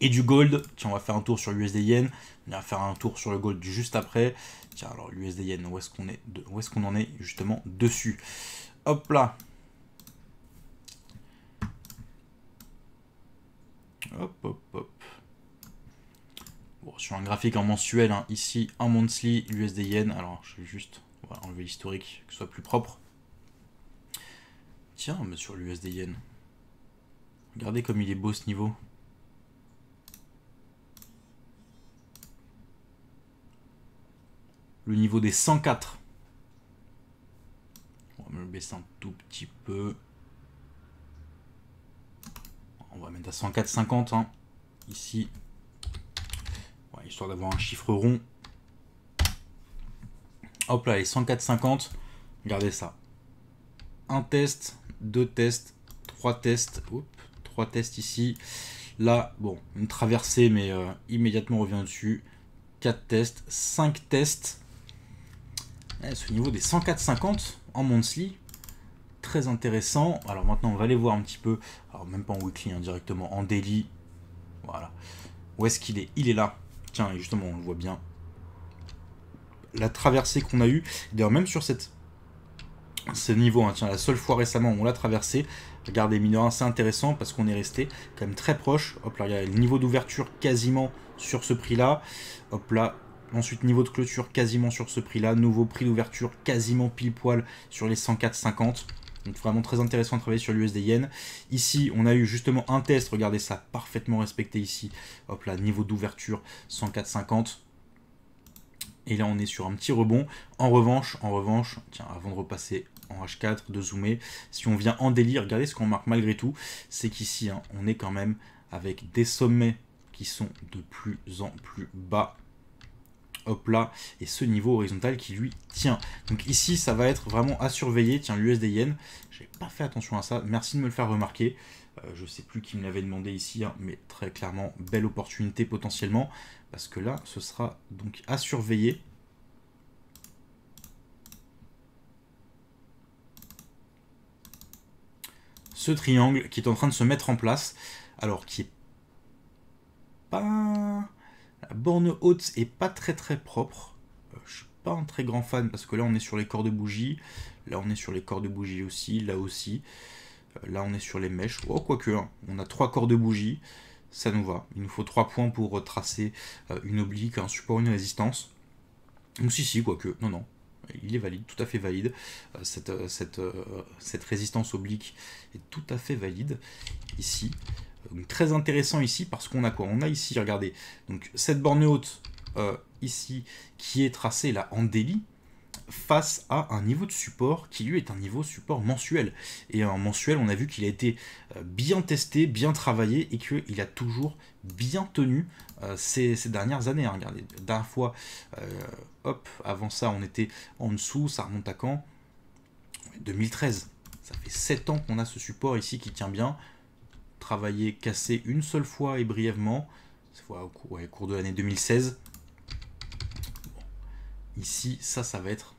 et du gold. Tiens, on va faire un tour sur l'USD Yen. On va faire un tour sur le gold juste après. Tiens, alors l'USD Yen, où est-ce qu'on est, Où est-ce qu'on en est justement dessus Hop là Hop, hop, hop. Bon, sur un graphique en mensuel, hein, ici en monthly USD yen. Alors, je vais juste enlever l'historique, que soit plus propre. Tiens, mais sur l'USD yen. Regardez comme il est beau ce niveau. Le niveau des 104. On va me le baisser un tout petit peu on va mettre à 104,50 hein. ici, histoire d'avoir un chiffre rond. Hop là, les 104,50, regardez ça. Un test, deux tests, trois tests, Oups, trois tests ici. Là, bon, une traversée, mais euh, immédiatement on revient dessus. quatre tests, 5 tests. Eh, ce niveau des 104,50 en monthly, très intéressant. Alors maintenant, on va aller voir un petit peu, alors même pas en weekly, hein, directement en daily. Voilà. Où est-ce qu'il est, il, est là. Tiens, et justement, on le voit bien. La traversée qu'on a eue. D'ailleurs, même sur cette ce niveau, hein, tiens, la seule fois récemment on l'a traversé, regardez, mineur c'est intéressant parce qu'on est resté quand même très proche. Hop là, regardez, le niveau d'ouverture quasiment sur ce prix-là. Hop là, Ensuite, niveau de clôture quasiment sur ce prix-là. Nouveau prix d'ouverture quasiment pile poil sur les 104,50. Donc vraiment très intéressant de travailler sur l'USD Yen. Ici, on a eu justement un test, regardez ça, parfaitement respecté ici. Hop là, niveau d'ouverture 104,50. Et là, on est sur un petit rebond. En revanche, en revanche, tiens, avant de repasser en H4, de zoomer, si on vient en délire, regardez ce qu'on marque malgré tout, c'est qu'ici, hein, on est quand même avec des sommets qui sont de plus en plus bas hop là, et ce niveau horizontal qui lui tient. Donc ici, ça va être vraiment à surveiller. Tiens, l'USD Yen, j'ai pas fait attention à ça, merci de me le faire remarquer. Euh, je sais plus qui me l'avait demandé ici, hein, mais très clairement, belle opportunité potentiellement, parce que là, ce sera donc à surveiller. Ce triangle qui est en train de se mettre en place, alors qui est pas la borne haute est pas très très propre. Euh, je suis pas un très grand fan parce que là on est sur les corps de bougie. Là on est sur les corps de bougie aussi. Là aussi. Euh, là on est sur les mèches. Oh quoique, hein, on a trois corps de bougie. Ça nous va. Il nous faut trois points pour tracer euh, une oblique, un support, une résistance. Donc si si quoique. Non non. Il est valide, tout à fait valide. Cette, cette, cette résistance oblique est tout à fait valide ici très intéressant ici parce qu'on a quoi On a ici, regardez, donc cette borne haute euh, ici qui est tracée là en délit face à un niveau de support qui lui est un niveau support mensuel. Et en mensuel, on a vu qu'il a été euh, bien testé, bien travaillé et qu'il a toujours bien tenu euh, ces, dernières années. Hein. Regardez, dernière fois, hop, avant ça, on était en dessous, ça remonte à quand 2013. Ça fait 7 ans qu'on a ce support ici qui tient bien travailler cassé une seule fois et brièvement, cette fois au cours, de l'année 2016. Ici, ça, ça va être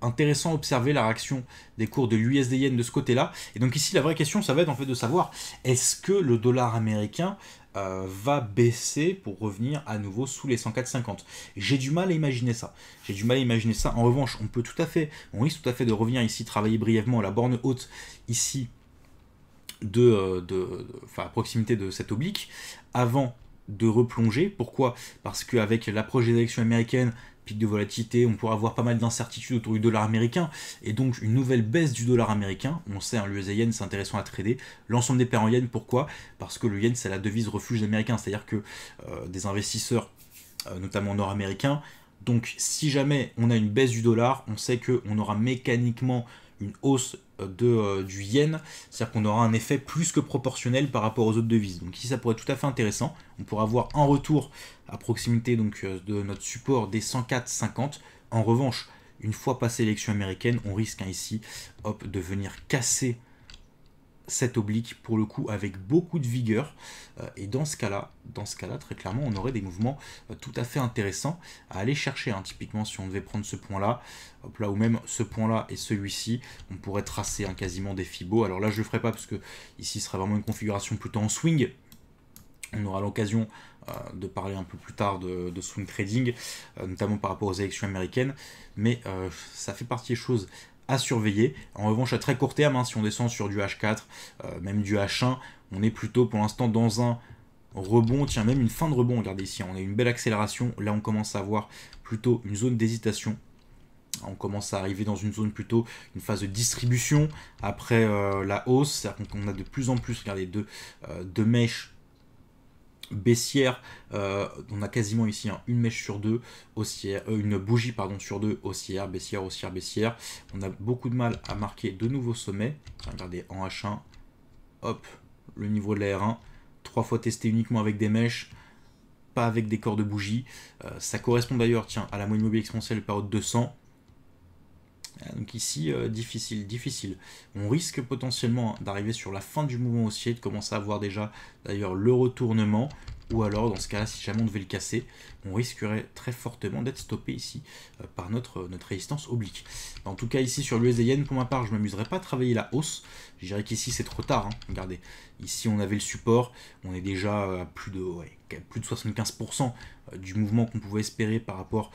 intéressant à observer la réaction des cours de yen de ce côté-là. Et donc ici, la vraie question, ça va être en fait de savoir, est-ce que le dollar américain euh, va baisser pour revenir à nouveau sous les 104,50 J'ai du mal à imaginer ça. J'ai du mal à imaginer ça. En revanche, on peut tout à fait, on risque tout à fait de revenir ici, travailler brièvement à la borne haute, ici, de, euh, à proximité de cette oblique avant de replonger. Pourquoi Parce qu'avec l'approche des élections américaines, pic de volatilité, on pourra avoir pas mal d'incertitudes autour du dollar américain, et donc une nouvelle baisse du dollar américain. On sait, un hein, USA yen, c'est intéressant à trader. L'ensemble des paires en yen, pourquoi Parce que le yen, c'est la devise refuge américain, c'est-à-dire que euh, des investisseurs, euh, notamment nord-américains, donc si jamais on a une baisse du dollar, on sait qu'on aura mécaniquement une hausse euh, de, euh, du yen, c'est-à-dire qu'on aura un effet plus que proportionnel par rapport aux autres devises. Donc ici ça pourrait être tout à fait intéressant, on pourra avoir un retour à proximité donc, euh, de notre support des 104,50. En revanche, une fois passée l'élection américaine, on risque hein, ici hop, de venir casser cet oblique pour le coup avec beaucoup de vigueur euh, et dans ce cas là dans ce cas là très clairement on aurait des mouvements euh, tout à fait intéressants à aller chercher un hein. typiquement si on devait prendre ce point là là ou même ce point là et celui-ci on pourrait tracer un hein, quasiment des fibos alors là je le ferai pas parce que ici ce sera vraiment une configuration plutôt en swing on aura l'occasion euh, de parler un peu plus tard de, swing trading, notamment par rapport aux élections américaines, mais ça fait partie des choses à surveiller. En revanche, à très court terme, hein, si on descend sur du H4, euh, même du H1, on est plutôt pour l'instant dans un rebond, tiens, même une fin de rebond, regardez ici, hein, on a une belle accélération, là on commence à voir plutôt une zone d'hésitation. On commence à arriver dans une zone plutôt, une phase de distribution après euh, la hausse, c'est-à-dire qu'on a de plus en plus, regardez, de, euh, de mèches Baissière, euh, on a quasiment ici hein, une mèche sur deux, haussière, euh, une bougie pardon sur deux, haussière, baissière, haussière, baissière. On a beaucoup de mal à marquer de nouveaux sommets. Regardez, en H1, hop, le niveau de la R1, trois fois testé uniquement avec des mèches, pas avec des corps de bougie. Euh, ça correspond d'ailleurs, tiens, à la moyenne mobile exponentielle période 200. Donc ici, euh, difficile, difficile. On risque potentiellement d'arriver sur la fin du mouvement haussier, de commencer à voir déjà d'ailleurs le retournement, ou alors dans ce cas-là, si jamais on devait le casser, on risquerait très fortement d'être stoppé ici euh, par notre, euh, notre résistance oblique. En tout cas ici sur l'USDN, pour ma part, je ne m'amuserais pas à travailler la hausse. Je dirais qu'ici c'est trop tard, hein. regardez. Ici on avait le support, on est déjà à plus de, plus de 75% du mouvement qu'on pouvait espérer par rapport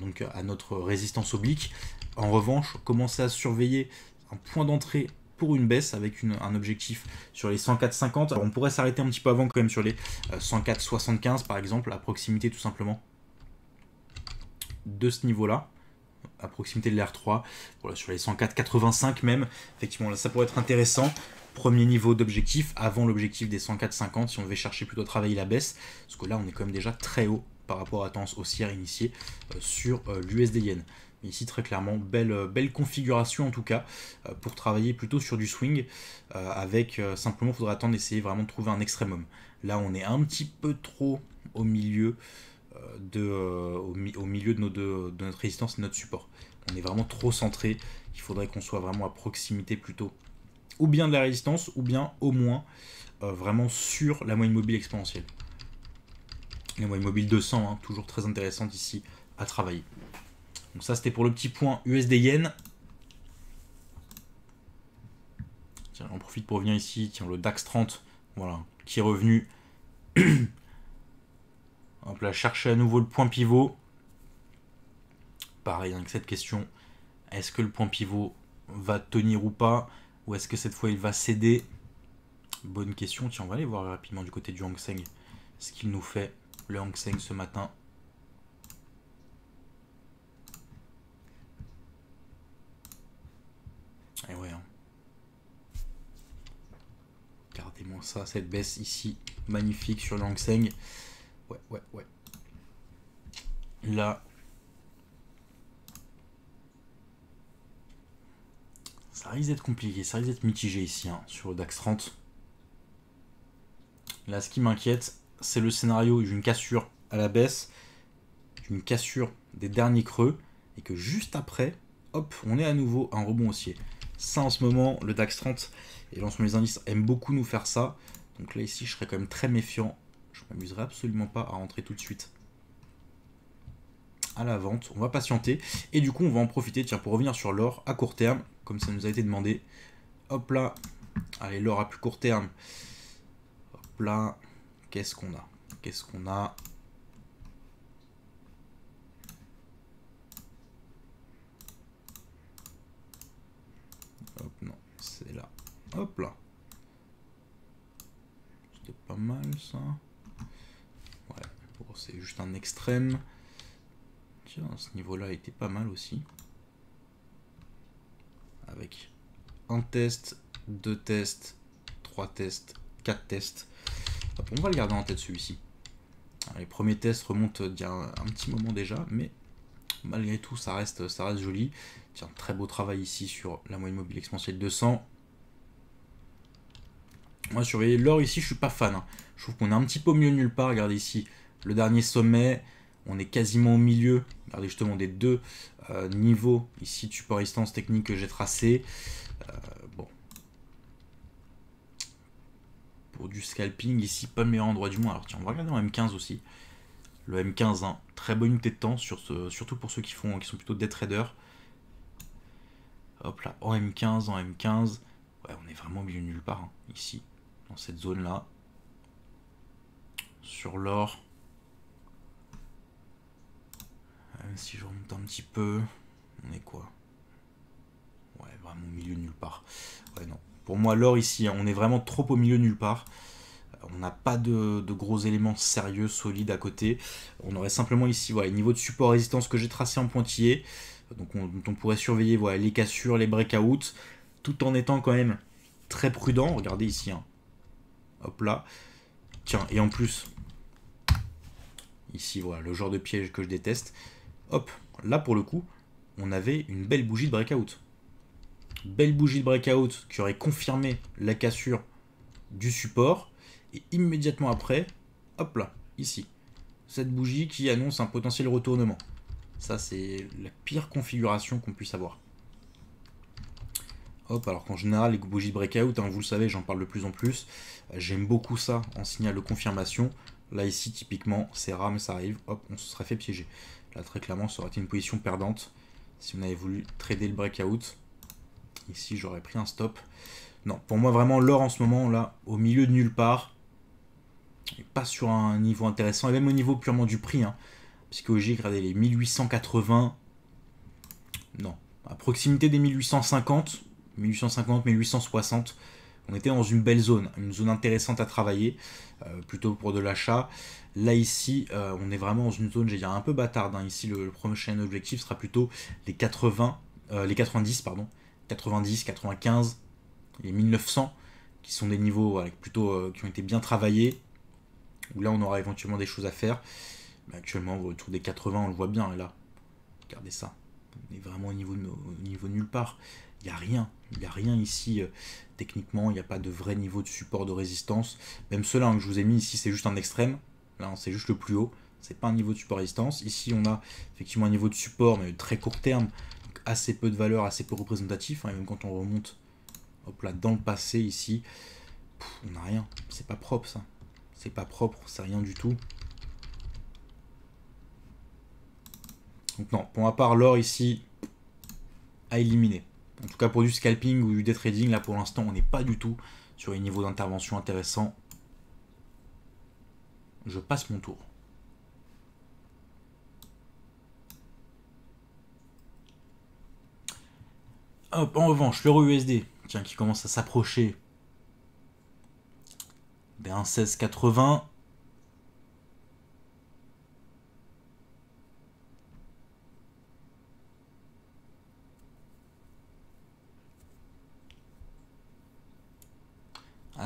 donc à notre résistance oblique. En revanche, commencer à surveiller un point d'entrée pour une baisse avec un objectif sur les 104,50. on pourrait s'arrêter un petit peu avant quand même sur les 104,75 euh, par exemple, à proximité tout simplement de ce niveau-là à proximité de l'R3, voilà, sur les 104,85 même, effectivement là ça pourrait être intéressant, premier niveau d'objectif avant l'objectif des 104,50 si on devait chercher plutôt à travailler la baisse, parce que là on est quand même déjà très haut par rapport à tendance haussière initiée euh, sur euh, l'USD yen. Ici, très clairement, belle, euh, belle configuration en tout cas, euh, pour travailler plutôt sur du swing, euh, avec simplement, il faudra attendre d'essayer vraiment de trouver un extrême. Là, on est un petit peu trop au milieu de, au, milieu de, nos de notre résistance et notre support. On est vraiment trop centré, il faudrait qu'on soit vraiment à proximité plutôt, ou bien de la résistance, ou bien au moins vraiment sur la moyenne mobile exponentielle. La moyenne mobile 200, hein, toujours très intéressante ici à travailler. Donc ça, c'était pour le petit point USD Yen. Tiens, on profite pour venir ici. Tiens, le DAX 30, voilà, qui est revenu. Hop là, chercher à nouveau le point pivot. Pareil, avec cette question. Est-ce que le point pivot va tenir ou pas Ou est-ce que cette fois, il va céder Bonne question. Tiens, on va aller voir rapidement du côté du Hang Seng ce qu'il nous fait, le Hang Seng ce matin. cette baisse ici, magnifique sur Hang Seng. Ouais, ouais, ouais. Là, ça risque d'être compliqué, ça risque d'être mitigé ici hein, sur le DAX 30. Là, ce qui m'inquiète, c'est le scénario d'une cassure à la baisse, d'une cassure des derniers creux, et que juste après, hop, on est à nouveau un rebond haussier ça en ce moment, le DAX 30 et l'ensemble des indices aiment beaucoup nous faire ça. Donc là ici, je serais quand même très méfiant. Je m'amuserai absolument pas à rentrer tout de suite à la vente. On va patienter. Et du coup, on va en profiter tiens, pour revenir sur l'or à court terme, comme ça nous a été demandé. Hop là. Allez, l'or à plus court terme. Hop là. Qu'est-ce qu'on a Qu'est-ce qu'on a Hop là. C'était pas mal ça. c'est juste un extrême. Tiens, ce niveau-là était pas mal aussi. Avec un test, deux tests, trois tests, quatre tests. on va le garder en tête celui-ci. Les premiers tests remontent d'il un, petit moment déjà, mais malgré tout, ça reste, ça reste joli. Tiens, très beau travail ici sur la moyenne mobile exponentielle de moi, surveiller l'or ici, je suis pas fan. Hein. Je trouve qu'on est un petit peu mieux nulle part. Regardez ici, le dernier sommet, on est quasiment au milieu. Regardez justement des deux euh, niveaux ici tu à instance technique que j'ai tracé. Euh, bon. Pour du scalping, ici, pas le meilleur endroit du monde. Alors tiens, on va regarder en M15 aussi. Le M15, hein. très bonne unité de temps, sur ce, surtout pour ceux qui, font, qui sont plutôt des traders. Hop là, en M15, en M15. Ouais, on est vraiment au milieu nulle part, hein, ici dans cette zone-là. Sur l'or. Euh, si je remonte un petit peu, on est quoi Ouais, vraiment au milieu nulle part. Ouais, non. Pour moi, l'or ici, hein, on est vraiment trop au milieu nulle part. Euh, on n'a pas de, gros éléments sérieux, solides à côté. On aurait simplement ici, voilà, les niveau de support résistance que j'ai tracé en pointillé. Donc on, pourrait surveiller voilà, les cassures, les breakouts, tout en étant quand même très prudent. Regardez ici, hein, Hop là. Tiens, et en plus, ici, voilà, le genre de piège que je déteste. Hop, là pour le coup, on avait une belle bougie de breakout. Belle bougie de breakout qui aurait confirmé la cassure du support. Et immédiatement après, hop là, ici. Cette bougie qui annonce un potentiel retournement. Ça, c'est la pire configuration qu'on puisse avoir. Hop, alors qu'en général, les bougies breakout, hein, vous le savez, j'en parle de plus en plus. J'aime beaucoup ça en signal de confirmation. Là, ici, typiquement, c'est rare, mais ça arrive. Hop, on se serait fait piéger. Là, très clairement, ça aurait été une position perdante si on avait voulu trader le breakout. Ici, j'aurais pris un stop. Non, pour moi, vraiment, l'or en ce moment, là, au milieu de nulle part, et pas sur un niveau intéressant, et même au niveau purement du prix. Hein. Psychologique, regardez, les 1880. Non. À proximité des 1850, 1850, 1860. On était dans une belle zone, une zone intéressante à travailler, euh, plutôt pour de l'achat. Là ici, euh, on est vraiment dans une zone, j'ai dire un peu bâtarde. Hein. Ici, le, prochain objectif sera plutôt les 80, euh, les 90, pardon, 90, 95, les 1900, qui sont des niveaux avec plutôt qui ont été bien travaillés. Où là, on aura éventuellement des choses à faire. actuellement, autour des 80, on le voit bien. Là, regardez ça, on est vraiment au niveau, de, niveau nulle part n'y a rien. Il n'y a rien ici euh, techniquement, il n'y a pas de vrai niveau de support de résistance. Même ceux-là hein, que je vous ai mis ici, c'est juste un extrême. Là, hein, c'est juste le plus haut. C'est pas un niveau de support résistance. Ici, on a effectivement un niveau de support, mais très court terme. assez peu de valeur, assez peu représentatif. Hein. et même quand on remonte hop là, dans le passé ici, on n'a rien. C'est pas propre ça. C'est pas propre, c'est rien du tout. Donc non, pour ma part, l'or ici, à éliminer. En tout cas, pour du scalping ou du day trading, là pour l'instant, on n'est pas du tout sur les niveaux d'intervention intéressants. Je passe mon tour. Hop, en revanche, l'euro USD, tiens, qui commence à s'approcher d'un ben, 16,80.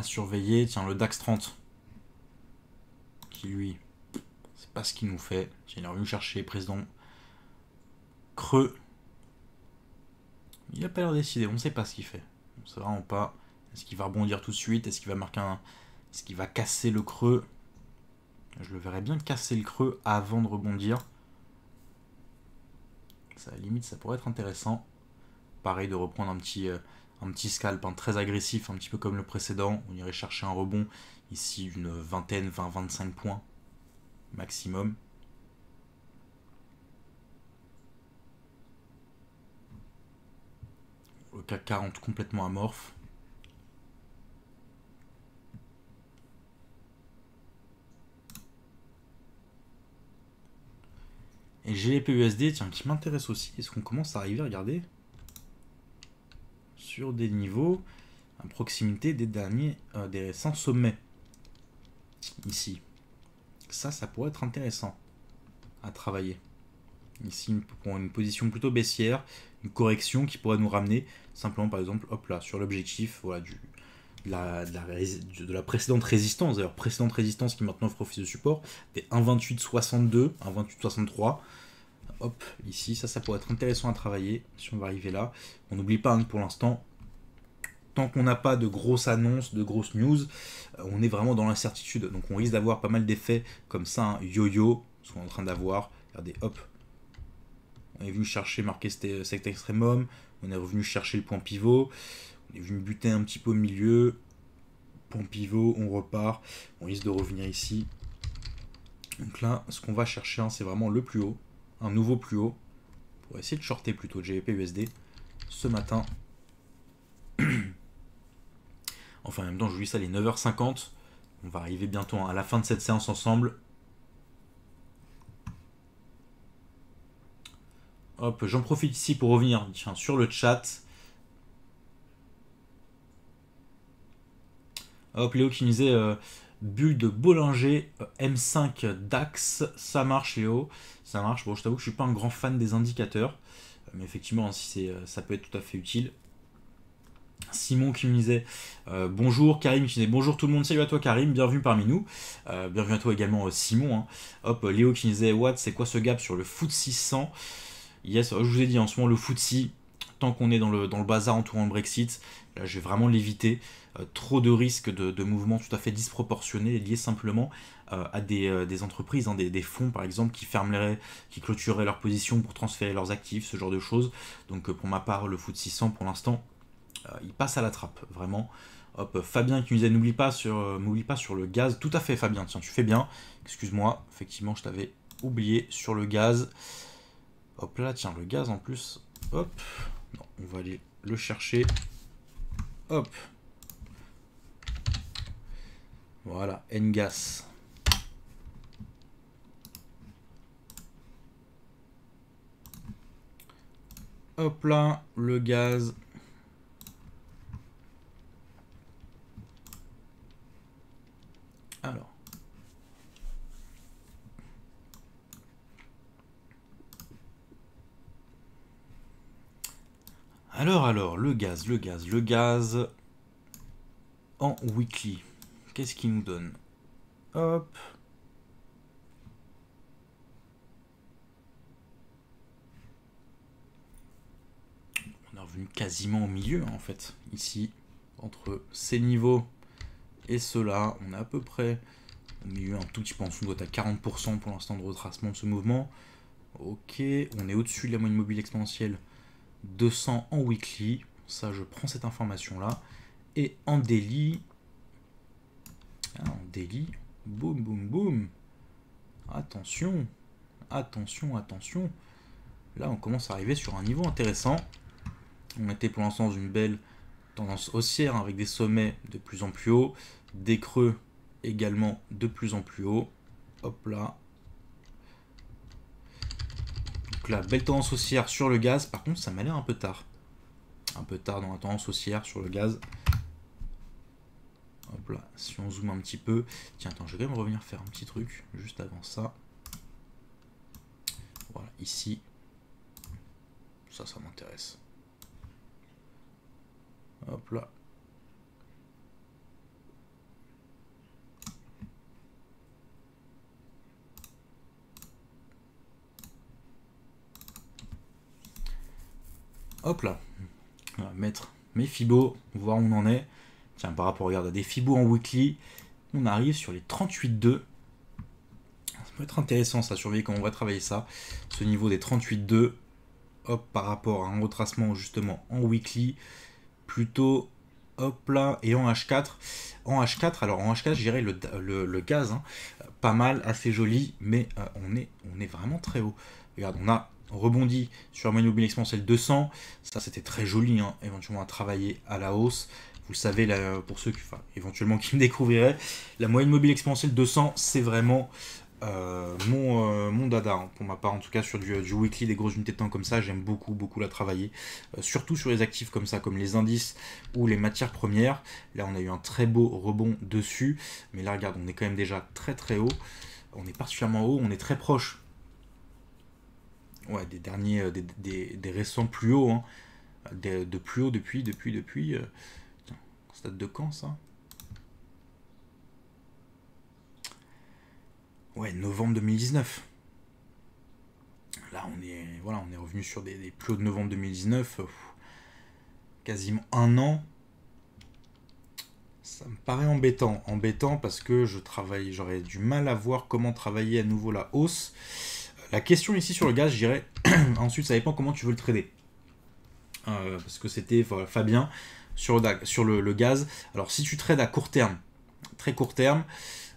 surveiller, tiens, le DAX 30. Qui lui, c'est pas ce qu'il nous fait. J'ai revenu chercher président creux. Il a pas l'air décidé, on sait pas ce qu'il fait. On sait vraiment pas. Est-ce qu'il va rebondir tout de suite Est-ce qu'il va marquer un. Est-ce qu'il va casser le creux Je le verrais bien casser le creux avant de rebondir. Ça, à la limite, ça pourrait être intéressant. Pareil de reprendre un petit. Euh, un petit scalp très agressif, un petit peu comme le précédent. On irait chercher un rebond, ici une vingtaine, 20-25 points maximum. Le CAC 40 complètement amorphe. Et usd e tiens, qui m'intéresse aussi. Est-ce qu'on commence à arriver à regarder sur des niveaux à proximité des derniers, euh, des récents sommets. Ici. Ça, ça pourrait être intéressant à travailler. Ici, pour une position plutôt baissière, une correction qui pourrait nous ramener simplement, par exemple, hop là, sur l'objectif voilà, du, la, de, la, de la, précédente résistance, d'ailleurs précédente résistance qui maintenant offre office de support, des 1,2862, 1,2863, hop, ici, ça, ça pourrait être intéressant à travailler, si on va arriver là. On n'oublie pas hein, pour l'instant, tant qu'on n'a pas de grosses annonces, de grosses news, euh, on est vraiment dans l'incertitude. Donc on risque d'avoir pas mal d'effets comme ça, hein. yo-yo, ce qu'on est en train d'avoir. Regardez, hop, on est venu chercher marquer cet extremum, on est revenu chercher le point pivot, on est venu buter un petit peu au milieu, point pivot, on repart, on risque de revenir ici. Donc là, ce qu'on va chercher, hein, c'est vraiment le plus haut un nouveau plus haut pour essayer de shorter plutôt GBP USD ce matin. enfin, en même temps, je vous dis ça, les 9h50. On va arriver bientôt à la fin de cette séance ensemble. Hop, j'en profite ici pour revenir sur le chat. Hop, Léo qui me disait euh, Bulle de bollinger euh, M5 DAX, ça marche Léo, ça marche. Bon, je t'avoue que je suis pas un grand fan des indicateurs, euh, mais effectivement, hein, si c'est euh, ça peut être tout à fait utile. Simon qui me disait bonjour, Karim qui disait bonjour tout le monde, salut à toi Karim, bienvenue parmi nous, bienvenue à toi également Simon, hein. hop, Léo qui me disait what, c'est quoi ce gap sur le foot 600 Yes, je vous ai dit en ce moment le foot 6, tant qu'on est dans le, dans le bazar entourant le Brexit, là je vais vraiment l'éviter, euh, trop de risques de, mouvements tout à fait disproportionnés liés simplement euh, à des, euh, entreprises, hein, des, fonds par exemple qui fermeraient, qui clôtureraient leur position pour transférer leurs actifs, ce genre de choses. Donc pour ma part, le foot 600 pour l'instant, il passe à la trappe, vraiment. Hop, Fabien qui nous n'oublie pas sur pas sur le gaz. Tout à fait Fabien, tiens, tu fais bien. Excuse-moi, effectivement, je t'avais oublié sur le gaz. Hop là, tiens, le gaz en plus. Hop. on va aller le chercher. Hop. Voilà, N-Gas. Hop là, le gaz. Alors. Alors, alors, le gaz, le gaz, le gaz en weekly ce qu'il nous donne Hop. On est revenu quasiment au milieu, en fait, ici. Entre ces niveaux et cela on est à peu près au milieu, un tout petit peu en dessous, doit être à 40% pour l'instant de retracement de ce mouvement. Ok, on est au-dessus de la moyenne mobile exponentielle 200 en weekly. Ça, je prends cette information-là. Et en daily, Hein, on Boum, boum, boum. Attention. Attention, attention. Là, on commence à arriver sur un niveau intéressant. On était pour l'instant dans une belle tendance haussière avec des sommets de plus en plus hauts, des creux également de plus en plus hauts. Hop là. Donc là, belle tendance haussière sur le gaz. Par contre, ça m'a l'air un peu tard. Un peu tard dans la tendance haussière sur le gaz. Hop là, si on zoome un petit peu. Tiens, attends, je vais quand même revenir faire un petit truc juste avant ça. Voilà, ici. Ça, ça m'intéresse. Hop là. Hop là. mettre mes fibos, voir où on en est par rapport, regarde, à des fibo en weekly, on arrive sur les 38,2. Ça peut être intéressant, ça, surveiller quand on va travailler ça. Ce niveau des 38,2, hop, par rapport à un retracement, justement, en weekly, plutôt, hop là, et en H4. En H4, alors en H4, je dirais le, le, gaz, hein, pas mal, assez joli, mais euh, on, est, on est vraiment très haut. Regarde, on a rebondi sur un mobile exponentielle 200. Ça, c'était très joli, hein, éventuellement à travailler à la hausse vous le savez, là, pour ceux qui, éventuellement qui me découvriraient, la moyenne mobile exponentielle 200 c'est vraiment euh, mon, euh, mon, dada, hein, pour ma part, en tout cas sur du, euh, du weekly, des grosses unités de temps comme ça, j'aime beaucoup, beaucoup la travailler. surtout sur les actifs comme ça, comme les indices ou les matières premières. Là, on a eu un très beau rebond dessus, mais là, regarde, on est quand même déjà très très haut. On est particulièrement haut, on est très proche. Ouais, des derniers, des, récents plus hauts, hein. de, de, plus haut depuis, depuis, depuis date de quand ça Ouais, novembre 2019. Là, on est, voilà, on est revenu sur des, plots de novembre 2019. quasiment un an. Ça me paraît embêtant. Embêtant parce que je travaille, j'aurais du mal à voir comment travailler à nouveau la hausse. La question ici sur le gaz, je dirais, ensuite, ça dépend comment tu veux le trader. Euh, parce que c'était Fabien sur, le, sur le, gaz. Alors si tu trades à court terme, très court terme,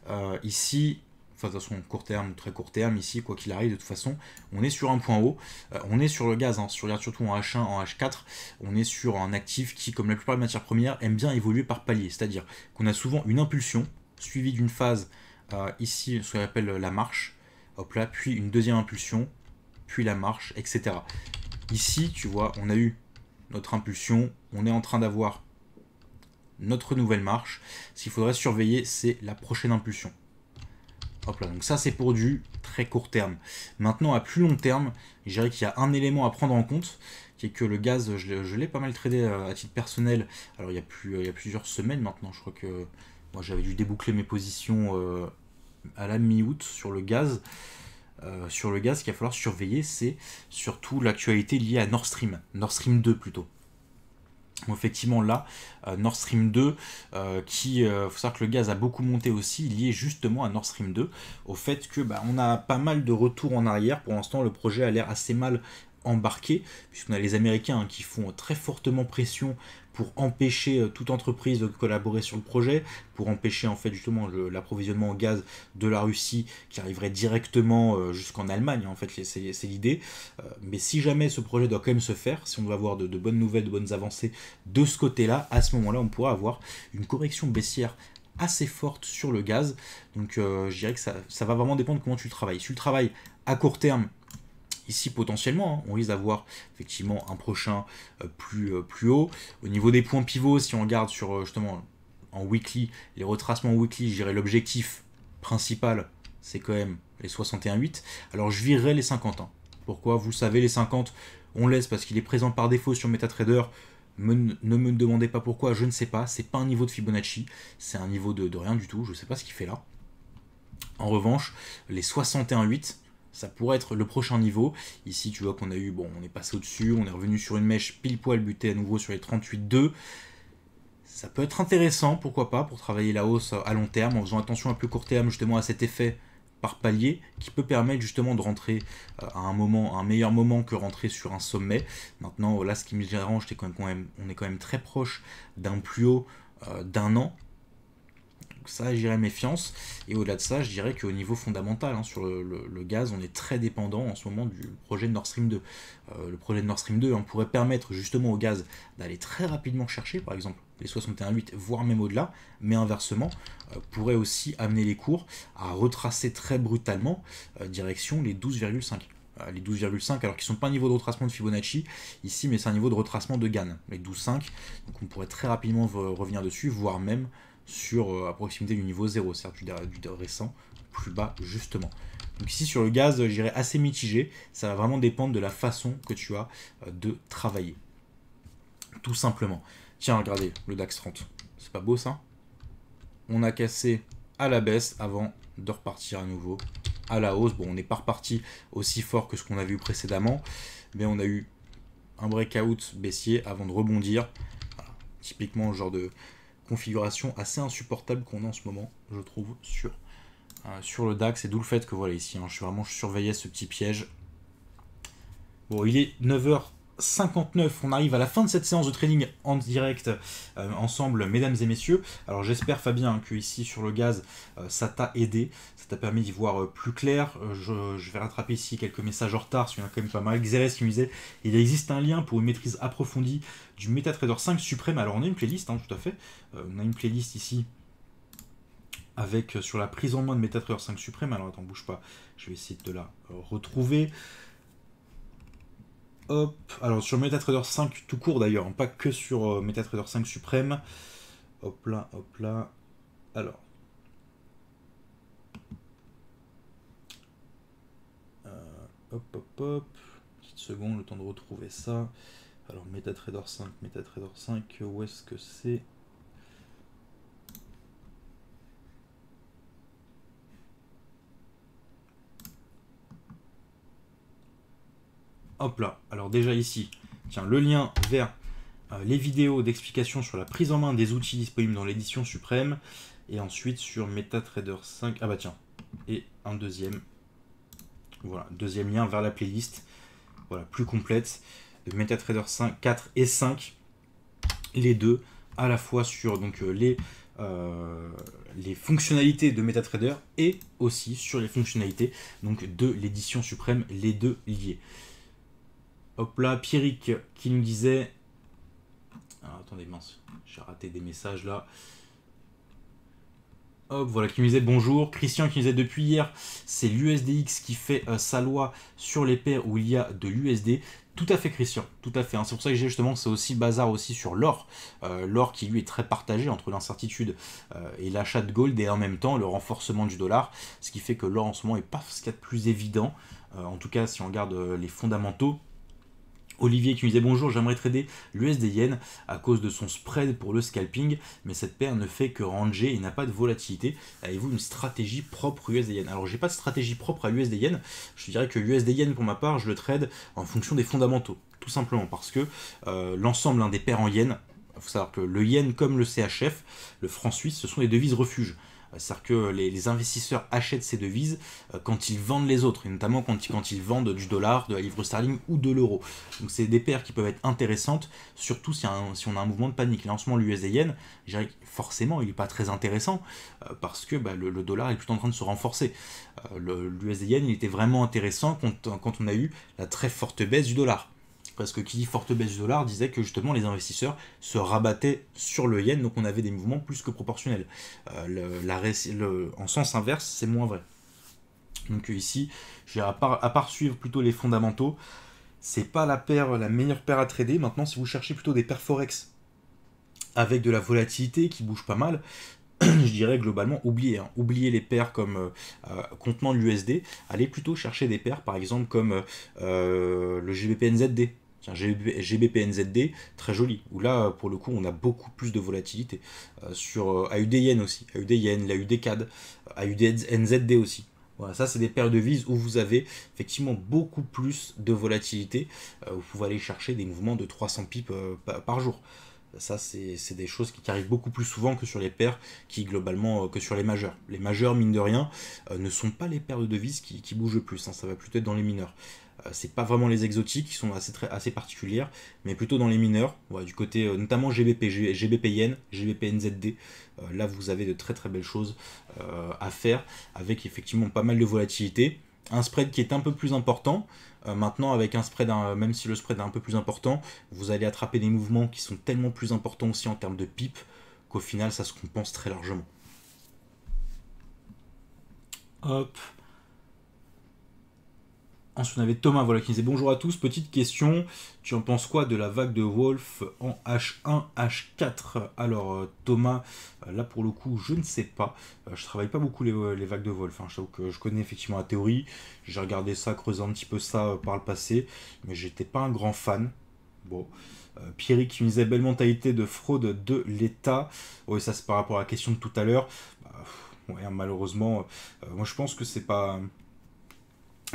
euh, ici, enfin de toute court terme, très court terme, ici, quoi qu'il arrive, de toute façon, on est sur un point haut, euh, on est sur le gaz, hein, si tu surtout en H1, en H4, on est sur un actif qui, comme la plupart des matières premières, aime bien évoluer par palier, c'est-à-dire qu'on a souvent une impulsion suivie d'une phase, euh, ici, ce qu'on appelle la marche, hop là, puis une deuxième impulsion, puis la marche, etc. Ici, tu vois, on a eu notre impulsion. On est en train d'avoir notre nouvelle marche. Ce qu'il faudrait surveiller, c'est la prochaine impulsion. là, donc ça c'est pour du très court terme. Maintenant, à plus long terme, je dirais qu'il y a un élément à prendre en compte, qui est que le gaz, je l'ai pas mal tradé euh, à titre personnel. Alors il y, plus, euh, il y a plusieurs semaines maintenant, je crois que moi j'avais dû déboucler mes positions euh, à la mi-août sur le gaz. Euh, sur le gaz qu'il va falloir surveiller, c'est surtout l'actualité liée à Nord Stream, Nord Stream 2 plutôt. effectivement là, euh, Nord Stream 2, euh, qui, faut savoir que le gaz a beaucoup monté aussi, lié justement à Nord Stream 2, au fait que bah, on a pas mal de retours en arrière. Pour l'instant, le projet a l'air assez mal embarqué, puisqu'on a les Américains hein, qui font très fortement pression pour empêcher euh, toute entreprise de collaborer sur le projet, pour empêcher en fait justement l'approvisionnement en gaz de la Russie qui arriverait directement euh, jusqu'en Allemagne, en fait c'est l'idée. Euh, mais si jamais ce projet doit quand même se faire, si on doit avoir de, bonnes nouvelles, de bonnes avancées de ce côté-là, à ce moment-là on pourra avoir une correction baissière assez forte sur le gaz. Donc je dirais que ça, ça va vraiment dépendre de comment tu le travailles. Si tu le travailles à court terme, ici potentiellement, hein. on risque d'avoir effectivement un prochain euh, plus, euh, plus haut. Au niveau des points pivots, si on regarde sur euh, justement en weekly, les retracements weekly, je l'objectif principal, c'est quand même les 61,8. Alors je virerai les 50. ans hein. Pourquoi Vous savez, les 50, on laisse parce qu'il est présent par défaut sur MetaTrader. ne me demandez pas pourquoi, je ne sais pas. C'est pas un niveau de Fibonacci, c'est un niveau de, de, rien du tout. Je ne sais pas ce qu'il fait là. En revanche, les 61,8, ça pourrait être le prochain niveau. Ici, tu vois qu'on a eu, bon, on est passé au-dessus, on est revenu sur une mèche pile poil buté à nouveau sur les 38,2. Ça peut être intéressant, pourquoi pas, pour travailler la hausse à long terme, en faisant attention à plus court terme justement à cet effet par palier qui peut permettre justement de rentrer euh, à un moment, un meilleur moment que rentrer sur un sommet. Maintenant, là, ce qui me dérange, c'est quand même, on est quand même très proche d'un plus haut euh, d'un an donc ça, j'irais méfiance. Et au-delà de ça, je dirais qu'au niveau fondamental, hein, sur le, gaz, on est très dépendant en ce moment du projet de Nord Stream 2. Euh, le projet de Nord Stream 2 on hein, pourrait permettre justement au gaz d'aller très rapidement chercher, par exemple, les 61,8, voire même au-delà, mais inversement, euh, pourrait aussi amener les cours à retracer très brutalement euh, direction les 12,5 les 12,5 alors qu'ils sont pas un niveau de retracement de Fibonacci ici mais c'est un niveau de retracement de GAN, les 12,5 donc on pourrait très rapidement revenir dessus voire même sur, euh, à proximité du niveau 0, c'est-à-dire du, récent, plus bas justement. Donc ici sur le gaz, euh, j'irai assez mitigé, ça va vraiment dépendre de la façon que tu as euh, de travailler. Tout simplement. Tiens, regardez, le DAX 30. C'est pas beau ça On a cassé à la baisse avant de repartir à nouveau à la hausse. Bon, on n'est pas reparti aussi fort que ce qu'on a vu précédemment, mais on a eu un breakout baissier avant de rebondir. Typiquement, le genre de, configuration assez insupportable qu'on a en ce moment, je trouve, sur, euh, sur le DAX. Et d'où le fait que, voilà, ici, hein, je suis vraiment je surveillais ce petit piège. Bon, il est 9h 59. On arrive à la fin de cette séance de trading en direct euh, ensemble, mesdames et messieurs. Alors j'espère Fabien que ici sur le gaz, euh, ça t'a aidé, ça t'a permis d'y voir euh, plus clair. Je, vais rattraper ici quelques messages en retard, parce qu'il y en a quand même pas mal. Xeres qui me disait, il existe un lien pour une maîtrise approfondie du MetaTrader 5 suprême. Alors on a une playlist, hein, tout à fait. on a une playlist ici avec sur la prise en main de MetaTrader 5 suprême. Alors attends, bouge pas, je vais essayer de la retrouver. Hop. Alors sur MetaTrader 5 tout court d'ailleurs, hein, pas que sur euh, MetaTrader 5 suprême. Hop là, hop là. Alors. Euh, hop, hop, hop. Petite seconde, le temps de retrouver ça. Alors MetaTrader 5, MetaTrader 5, où est-ce que c'est Hop là. Alors déjà ici, tiens, le lien vers euh, les vidéos d'explication sur la prise en main des outils disponibles dans l'édition suprême. Et ensuite sur MetaTrader 5. Ah bah tiens. Et un deuxième. Voilà, deuxième lien vers la playlist. Voilà, plus complète. de MetaTrader 5, 4 et 5. Les deux à la fois sur donc, euh, les, euh, les fonctionnalités de MetaTrader et aussi sur les fonctionnalités donc, de l'édition suprême, les deux liés. Hop là, Pierrick qui nous disait... Ah, attendez, mince, j'ai raté des messages là. Hop, voilà, qui nous disait bonjour. Christian qui nous disait depuis hier, c'est l'USDX qui fait euh, sa loi sur les paires où il y a de l'USD. Tout à fait, Christian, tout à fait. Hein. C'est pour ça que j'ai justement, c'est aussi bazar aussi sur l'or. Euh, l'or qui lui est très partagé entre l'incertitude euh, et l'achat de gold et en même temps le renforcement du dollar. Ce qui fait que l'or en ce moment est pas ce qu'il y a de plus évident. en tout cas, si on regarde les fondamentaux, Olivier qui me disait bonjour, j'aimerais trader l'USD Yen à cause de son spread pour le scalping, mais cette paire ne fait que ranger et n'a pas de volatilité. Avez-vous une stratégie propre USD Yen Alors j'ai pas de stratégie propre à l'USD Yen, je dirais que l'USD Yen pour ma part, je le trade en fonction des fondamentaux, tout simplement parce que euh, l'ensemble hein, des paires en yen, il faut savoir que le yen comme le CHF, le franc suisse, ce sont des devises refuges. Euh, c'est-à-dire que les, investisseurs achètent ces devises euh, quand ils vendent les autres, et notamment quand, quand ils vendent du dollar, de la livre sterling ou de l'euro. Donc c'est des paires qui peuvent être intéressantes, surtout si, on a un mouvement de panique. Là en yen moment, forcément, il n'est pas très intéressant euh, parce que bah, le, dollar est plutôt en train de se renforcer. L'usd yen, il était vraiment intéressant quand on a eu la très forte baisse du dollar parce que qui dit forte baisse dollar disait que justement les investisseurs se rabattaient sur le yen, donc on avait des mouvements plus que proportionnels. Euh, en sens inverse, c'est moins vrai. Donc ici, à part, à part suivre plutôt les fondamentaux, c'est pas la paire, la meilleure paire à trader. Maintenant, si vous cherchez plutôt des paires forex avec de la volatilité qui bouge pas mal, je dirais globalement oublier hein. les paires comme euh, euh, contenant l'USD, allez plutôt chercher des paires par exemple comme le GBPNZD Tiens, GBPNZD, très joli, où là, pour le coup, on a beaucoup plus de volatilité. Euh, sur sur euh, aussi, AUDYN, la UDCAD, AUDNZD euh, aussi. Voilà, ça c'est des paires de devises où vous avez effectivement beaucoup plus de volatilité. vous pouvez aller chercher des mouvements de 300 pips par jour. Ça, c'est des choses qui, arrivent beaucoup plus souvent que sur les paires, qui globalement, que sur les majeurs. Les majeurs, mine de rien, ne sont pas les paires de devises qui, qui bougent le plus. Hein. ça va plutôt être dans les mineurs. Euh, c'est pas vraiment les exotiques qui sont assez, très, assez particulières, mais plutôt dans les mineurs, du côté euh, notamment GBP, GBPN, GBPNZD. Euh, là, vous avez de très très belles choses à faire, avec effectivement pas mal de volatilité. Un spread qui est un peu plus important. maintenant, avec un spread, même si le spread est un peu plus important, vous allez attraper des mouvements qui sont tellement plus importants aussi en termes de pipe qu'au final, ça se compense très largement. Hop, Ensuite, on avait Thomas voilà, qui disait bonjour à tous. Petite question, tu en penses quoi de la vague de Wolf en H1, H4 Alors, euh, Thomas, euh, là pour le coup, je ne sais pas. Euh, je travaille pas beaucoup les, vagues de Wolf. Hein. Je que je connais effectivement la théorie. J'ai regardé ça, creusé un petit peu ça par le passé. Mais j'étais pas un grand fan. Bon. Pierre qui me disait belle mentalité de fraude de l'État. Oui, ça c'est par rapport à la question de tout à l'heure. Bah, hein, malheureusement, moi je pense que c'est pas.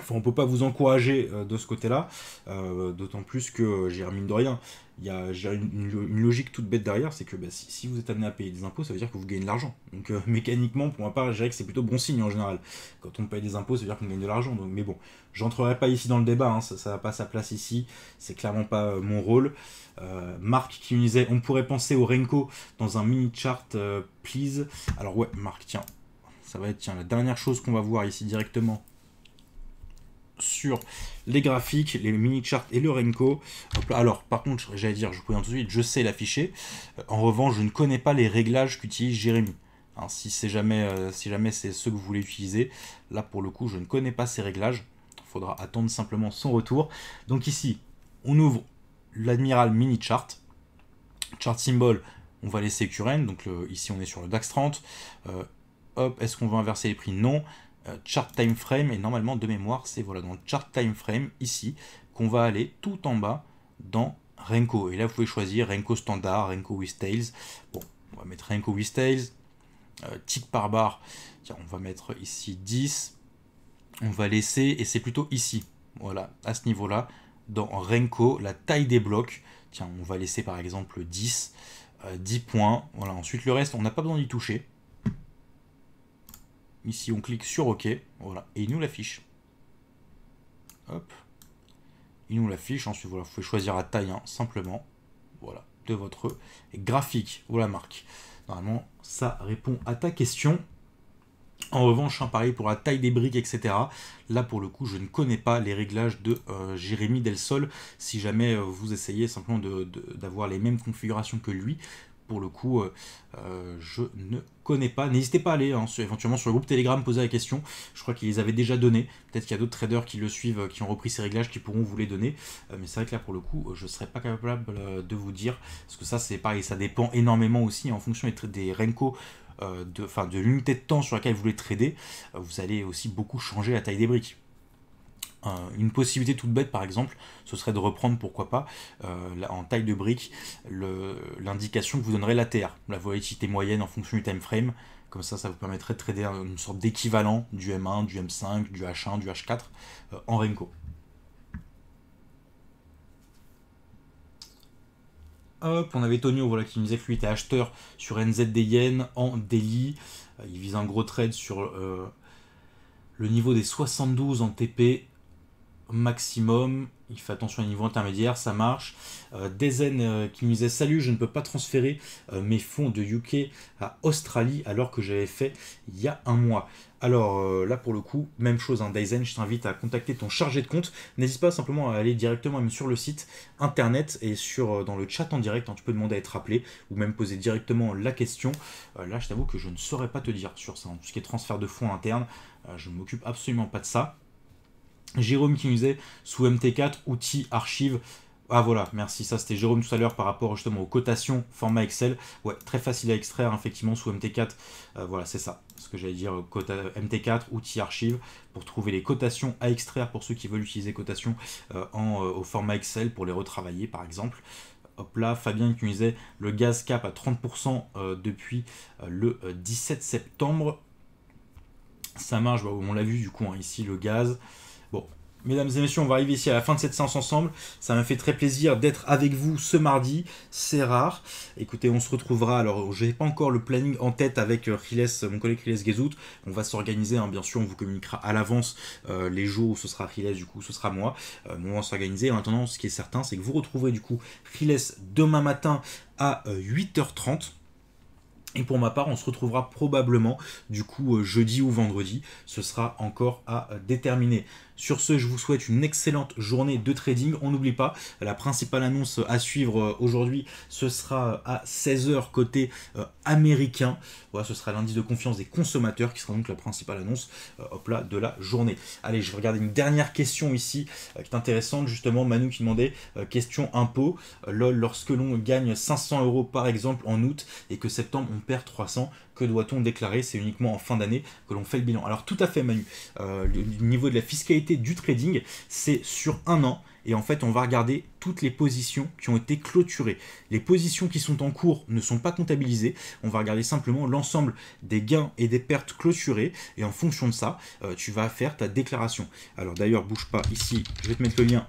Enfin, on peut pas vous encourager euh, de ce côté-là, euh, d'autant plus que, euh, j'ai mine de rien, il y a une, logique toute bête derrière, c'est que bah, si, vous êtes amené à payer des impôts, ça veut dire que vous gagnez de l'argent. Donc mécaniquement, pour ma part, je dirais que c'est plutôt bon signe en général. Quand on paye des impôts, ça veut dire qu'on gagne de l'argent. mais bon, j'entrerai pas ici dans le débat, hein, ça n'a pas sa place ici, c'est clairement pas mon rôle. Marc qui me disait, on pourrait penser au Renko dans un mini chart, please. Alors ouais, Marc, tiens, ça va être tiens, la dernière chose qu'on va voir ici directement sur les graphiques, les mini-charts et le Renko. Alors, par contre, j'allais dire, je vous en tout de suite, je sais l'afficher. Euh, en revanche, je ne connais pas les réglages qu'utilise Jérémy. Hein, si c'est jamais, euh, si jamais c'est ce que vous voulez utiliser, là pour le coup, je ne connais pas ces réglages. Il faudra attendre simplement son retour. Donc ici, on ouvre l'admiral mini chart. Chart symbol, on va laisser QRN. Donc ici, on est sur le DAX 30. Euh, hop, est-ce qu'on veut inverser les prix Non chart time frame et normalement de mémoire c'est voilà dans chart time frame ici qu'on va aller tout en bas dans Renko et là vous pouvez choisir Renko standard, Renko with tails. Bon, on va mettre Renko with tails. Euh, tick par barre, on va mettre ici 10. On va laisser et c'est plutôt ici. Voilà, à ce niveau-là dans Renko, la taille des blocs. Tiens, on va laisser par exemple 10 10 euh, points. Voilà, ensuite le reste, on n'a pas besoin d'y toucher. Ici, on clique sur OK. Voilà. Et il nous l'affiche. Hop. Il nous l'affiche. Ensuite, voilà, vous pouvez choisir la taille, hein, simplement. Voilà. De votre graphique ou la marque. Normalement, ça répond à ta question. En revanche, en hein, pareil pour la taille des briques, etc. Là, pour le coup, je ne connais pas les réglages de jérémy euh, Jérémy Delsol. Si jamais euh, vous essayez simplement d'avoir de, les mêmes configurations que lui, pour le coup, euh, euh, je ne connais pas. N'hésitez pas à aller hein, éventuellement sur le groupe Telegram poser la question. Je crois qu'ils les avaient déjà donnés. Peut-être qu'il y a d'autres traders qui le suivent, euh, qui ont repris ces réglages, qui pourront vous les donner. mais c'est vrai que là, pour le coup, je ne serais pas capable de vous dire. Parce que ça, c'est pareil, ça dépend énormément aussi hein, en fonction des, des Renko de, de l'unité de temps sur laquelle vous voulez trader, vous allez aussi beaucoup changer la taille des briques une possibilité toute bête par exemple, ce serait de reprendre pourquoi pas euh, en taille de brique l'indication que vous la terre la volatilité moyenne en fonction du time frame. Comme ça, ça vous permettrait de trader une sorte d'équivalent du M1, du M5, du H1, du H4 euh, en Renko. Hop, on avait Tonio voilà, qui nous disait que lui était acheteur sur Yen en daily. Euh, il vise un gros trade sur le niveau des 72 en TP maximum. Il fait attention à niveau intermédiaire, ça marche. Euh, euh qui nous disait Salut, je ne peux pas transférer euh, mes fonds de UK à Australie alors que j'avais fait il y a un mois. Alors euh, là, pour le coup, même chose, hein, Dezen, je t'invite à contacter ton chargé de compte. N'hésite pas simplement à aller directement sur le site internet et sur, dans le chat en direct. Hein, tu peux demander à être appelé ou même poser directement la question. là, je t'avoue que je ne saurais pas te dire sur ça. En tout ce qui est transfert de fonds internes je ne m'occupe absolument pas de ça. Jérôme qui nous disait sous MT4, outils, archives. Ah voilà, merci, ça c'était Jérôme tout à l'heure par rapport justement aux cotations format Excel. Ouais, très facile à extraire hein, effectivement sous MT4. Euh, voilà, c'est ça, ce que j'allais dire, MT4, outils archives, pour trouver les cotations à extraire pour ceux qui veulent utiliser cotations euh, en, euh, au format Excel pour les retravailler par exemple. Hop là, Fabien qui nous disait le gaz cap à 30% depuis le 17 septembre. Ça marche, bah, on l'a vu du coup hein, ici, le gaz. Mesdames et messieurs, on va arriver ici à la fin de cette séance ensemble. Ça m'a fait très plaisir d'être avec vous ce mardi. C'est rare. Écoutez, on se retrouvera. Alors, j'ai pas encore le planning en tête avec Riles, euh, mon collègue Riles Gezout. On va s'organiser. Hein. Bien sûr, on vous communiquera à l'avance euh, les jours où ce sera Riles, du coup, ce sera moi. Euh, on va s'organiser. En attendant, ce qui est certain, c'est que vous retrouverez du coup Riles demain matin à 8h30. Et pour ma part, on se retrouvera probablement du coup jeudi ou vendredi. Ce sera encore à déterminer. Sur ce, je vous souhaite une excellente journée de trading. On n'oublie pas, la principale annonce à suivre euh, aujourd'hui, ce sera à 16h côté euh, américain. Voilà, ce sera l'indice de confiance des consommateurs qui sera donc la principale annonce euh, hop là, de la journée. Allez, je vais regarder une dernière question ici qui est intéressante. Justement, Manu qui demandait question impôt. lol, lorsque l'on gagne 500 euros par exemple en août et que septembre on perd 300, que doit-on déclarer C'est uniquement en fin d'année que l'on fait le bilan. Alors tout à fait Manu, le niveau de la fiscalité du trading, c'est sur un an. Et en fait, on va regarder toutes les positions qui ont été clôturées. Les positions qui sont en cours ne sont pas comptabilisées. On va regarder simplement l'ensemble des gains et des pertes clôturées. Et en fonction de ça, euh, tu vas faire ta déclaration. Alors d'ailleurs, bouge pas ici. Je vais te mettre le lien.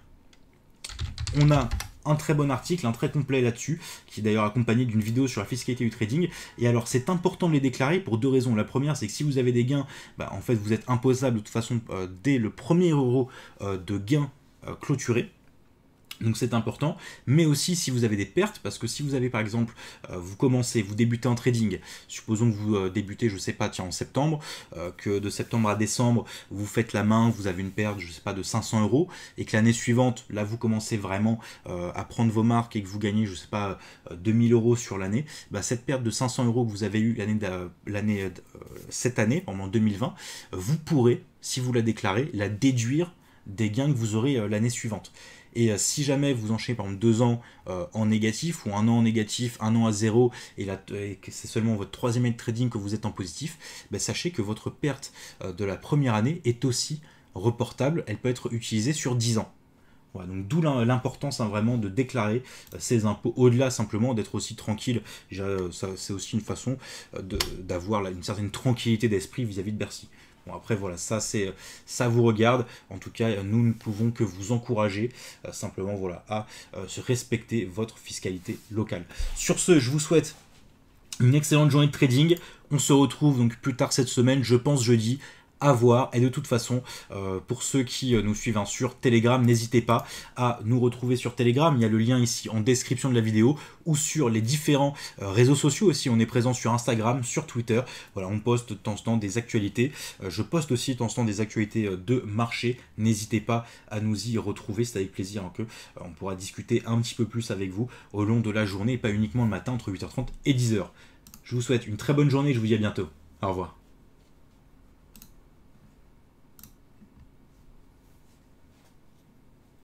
On a un très bon article, un très complet là-dessus, qui est d'ailleurs accompagné d'une vidéo sur la fiscalité du trading. Et alors c'est important de les déclarer pour deux raisons. La première, c'est que si vous avez des gains, bah, en fait vous êtes imposable de toute façon euh, dès le premier euro euh, de gains euh, clôturé. Donc c'est important, mais aussi si vous avez des pertes, parce que si vous avez par exemple, euh, vous commencez, vous débutez en trading, supposons que vous euh, débutez, je sais pas, tiens, en septembre, euh, que de septembre à décembre, vous faites la main, vous avez une perte, je sais pas, de 500 euros, et que l'année suivante, là, vous commencez vraiment à prendre vos marques et que vous gagnez, je sais pas, 2000 euros sur l'année, bah, cette perte de 500 euros que vous avez eue l'année, l'année cette année, pendant 2020, vous pourrez, si vous la déclarez, la déduire des gains que vous aurez l'année suivante. Et euh, si jamais vous enchaînez par exemple deux ans euh, en négatif ou un an en négatif, un an à zéro, et, que c'est seulement votre troisième année de trading que vous êtes en positif, ben, sachez que votre perte euh, de la première année est aussi reportable, elle peut être utilisée sur 10 ans. Voilà, donc d'où l'importance hein, vraiment de déclarer ces ses impôts, au-delà simplement d'être aussi tranquille. ça c'est aussi une façon d'avoir une certaine tranquillité d'esprit vis-à-vis de Bercy après, voilà, ça, c'est, euh, ça vous regarde. En tout cas, nous ne pouvons que vous encourager euh, simplement voilà, à euh, se respecter votre fiscalité locale. Sur ce, je vous souhaite une excellente journée de trading. On se retrouve donc plus tard cette semaine, je pense jeudi, à voir. Et de toute façon, euh, pour ceux qui euh, nous suivent hein, sur Telegram, n'hésitez pas à nous retrouver sur Telegram. Il y a le lien ici en description de la vidéo ou sur les différents euh, réseaux sociaux aussi. On est présent sur Instagram, sur Twitter. Voilà, on poste de temps en temps des actualités. je poste aussi de temps en temps des actualités de marché. N'hésitez pas à nous y retrouver. C'est avec plaisir qu'on hein, que on pourra discuter un petit peu plus avec vous au long de la journée pas uniquement le matin entre 8h30 et 10h. Je vous souhaite une très bonne journée. Je vous dis à bientôt. Au revoir.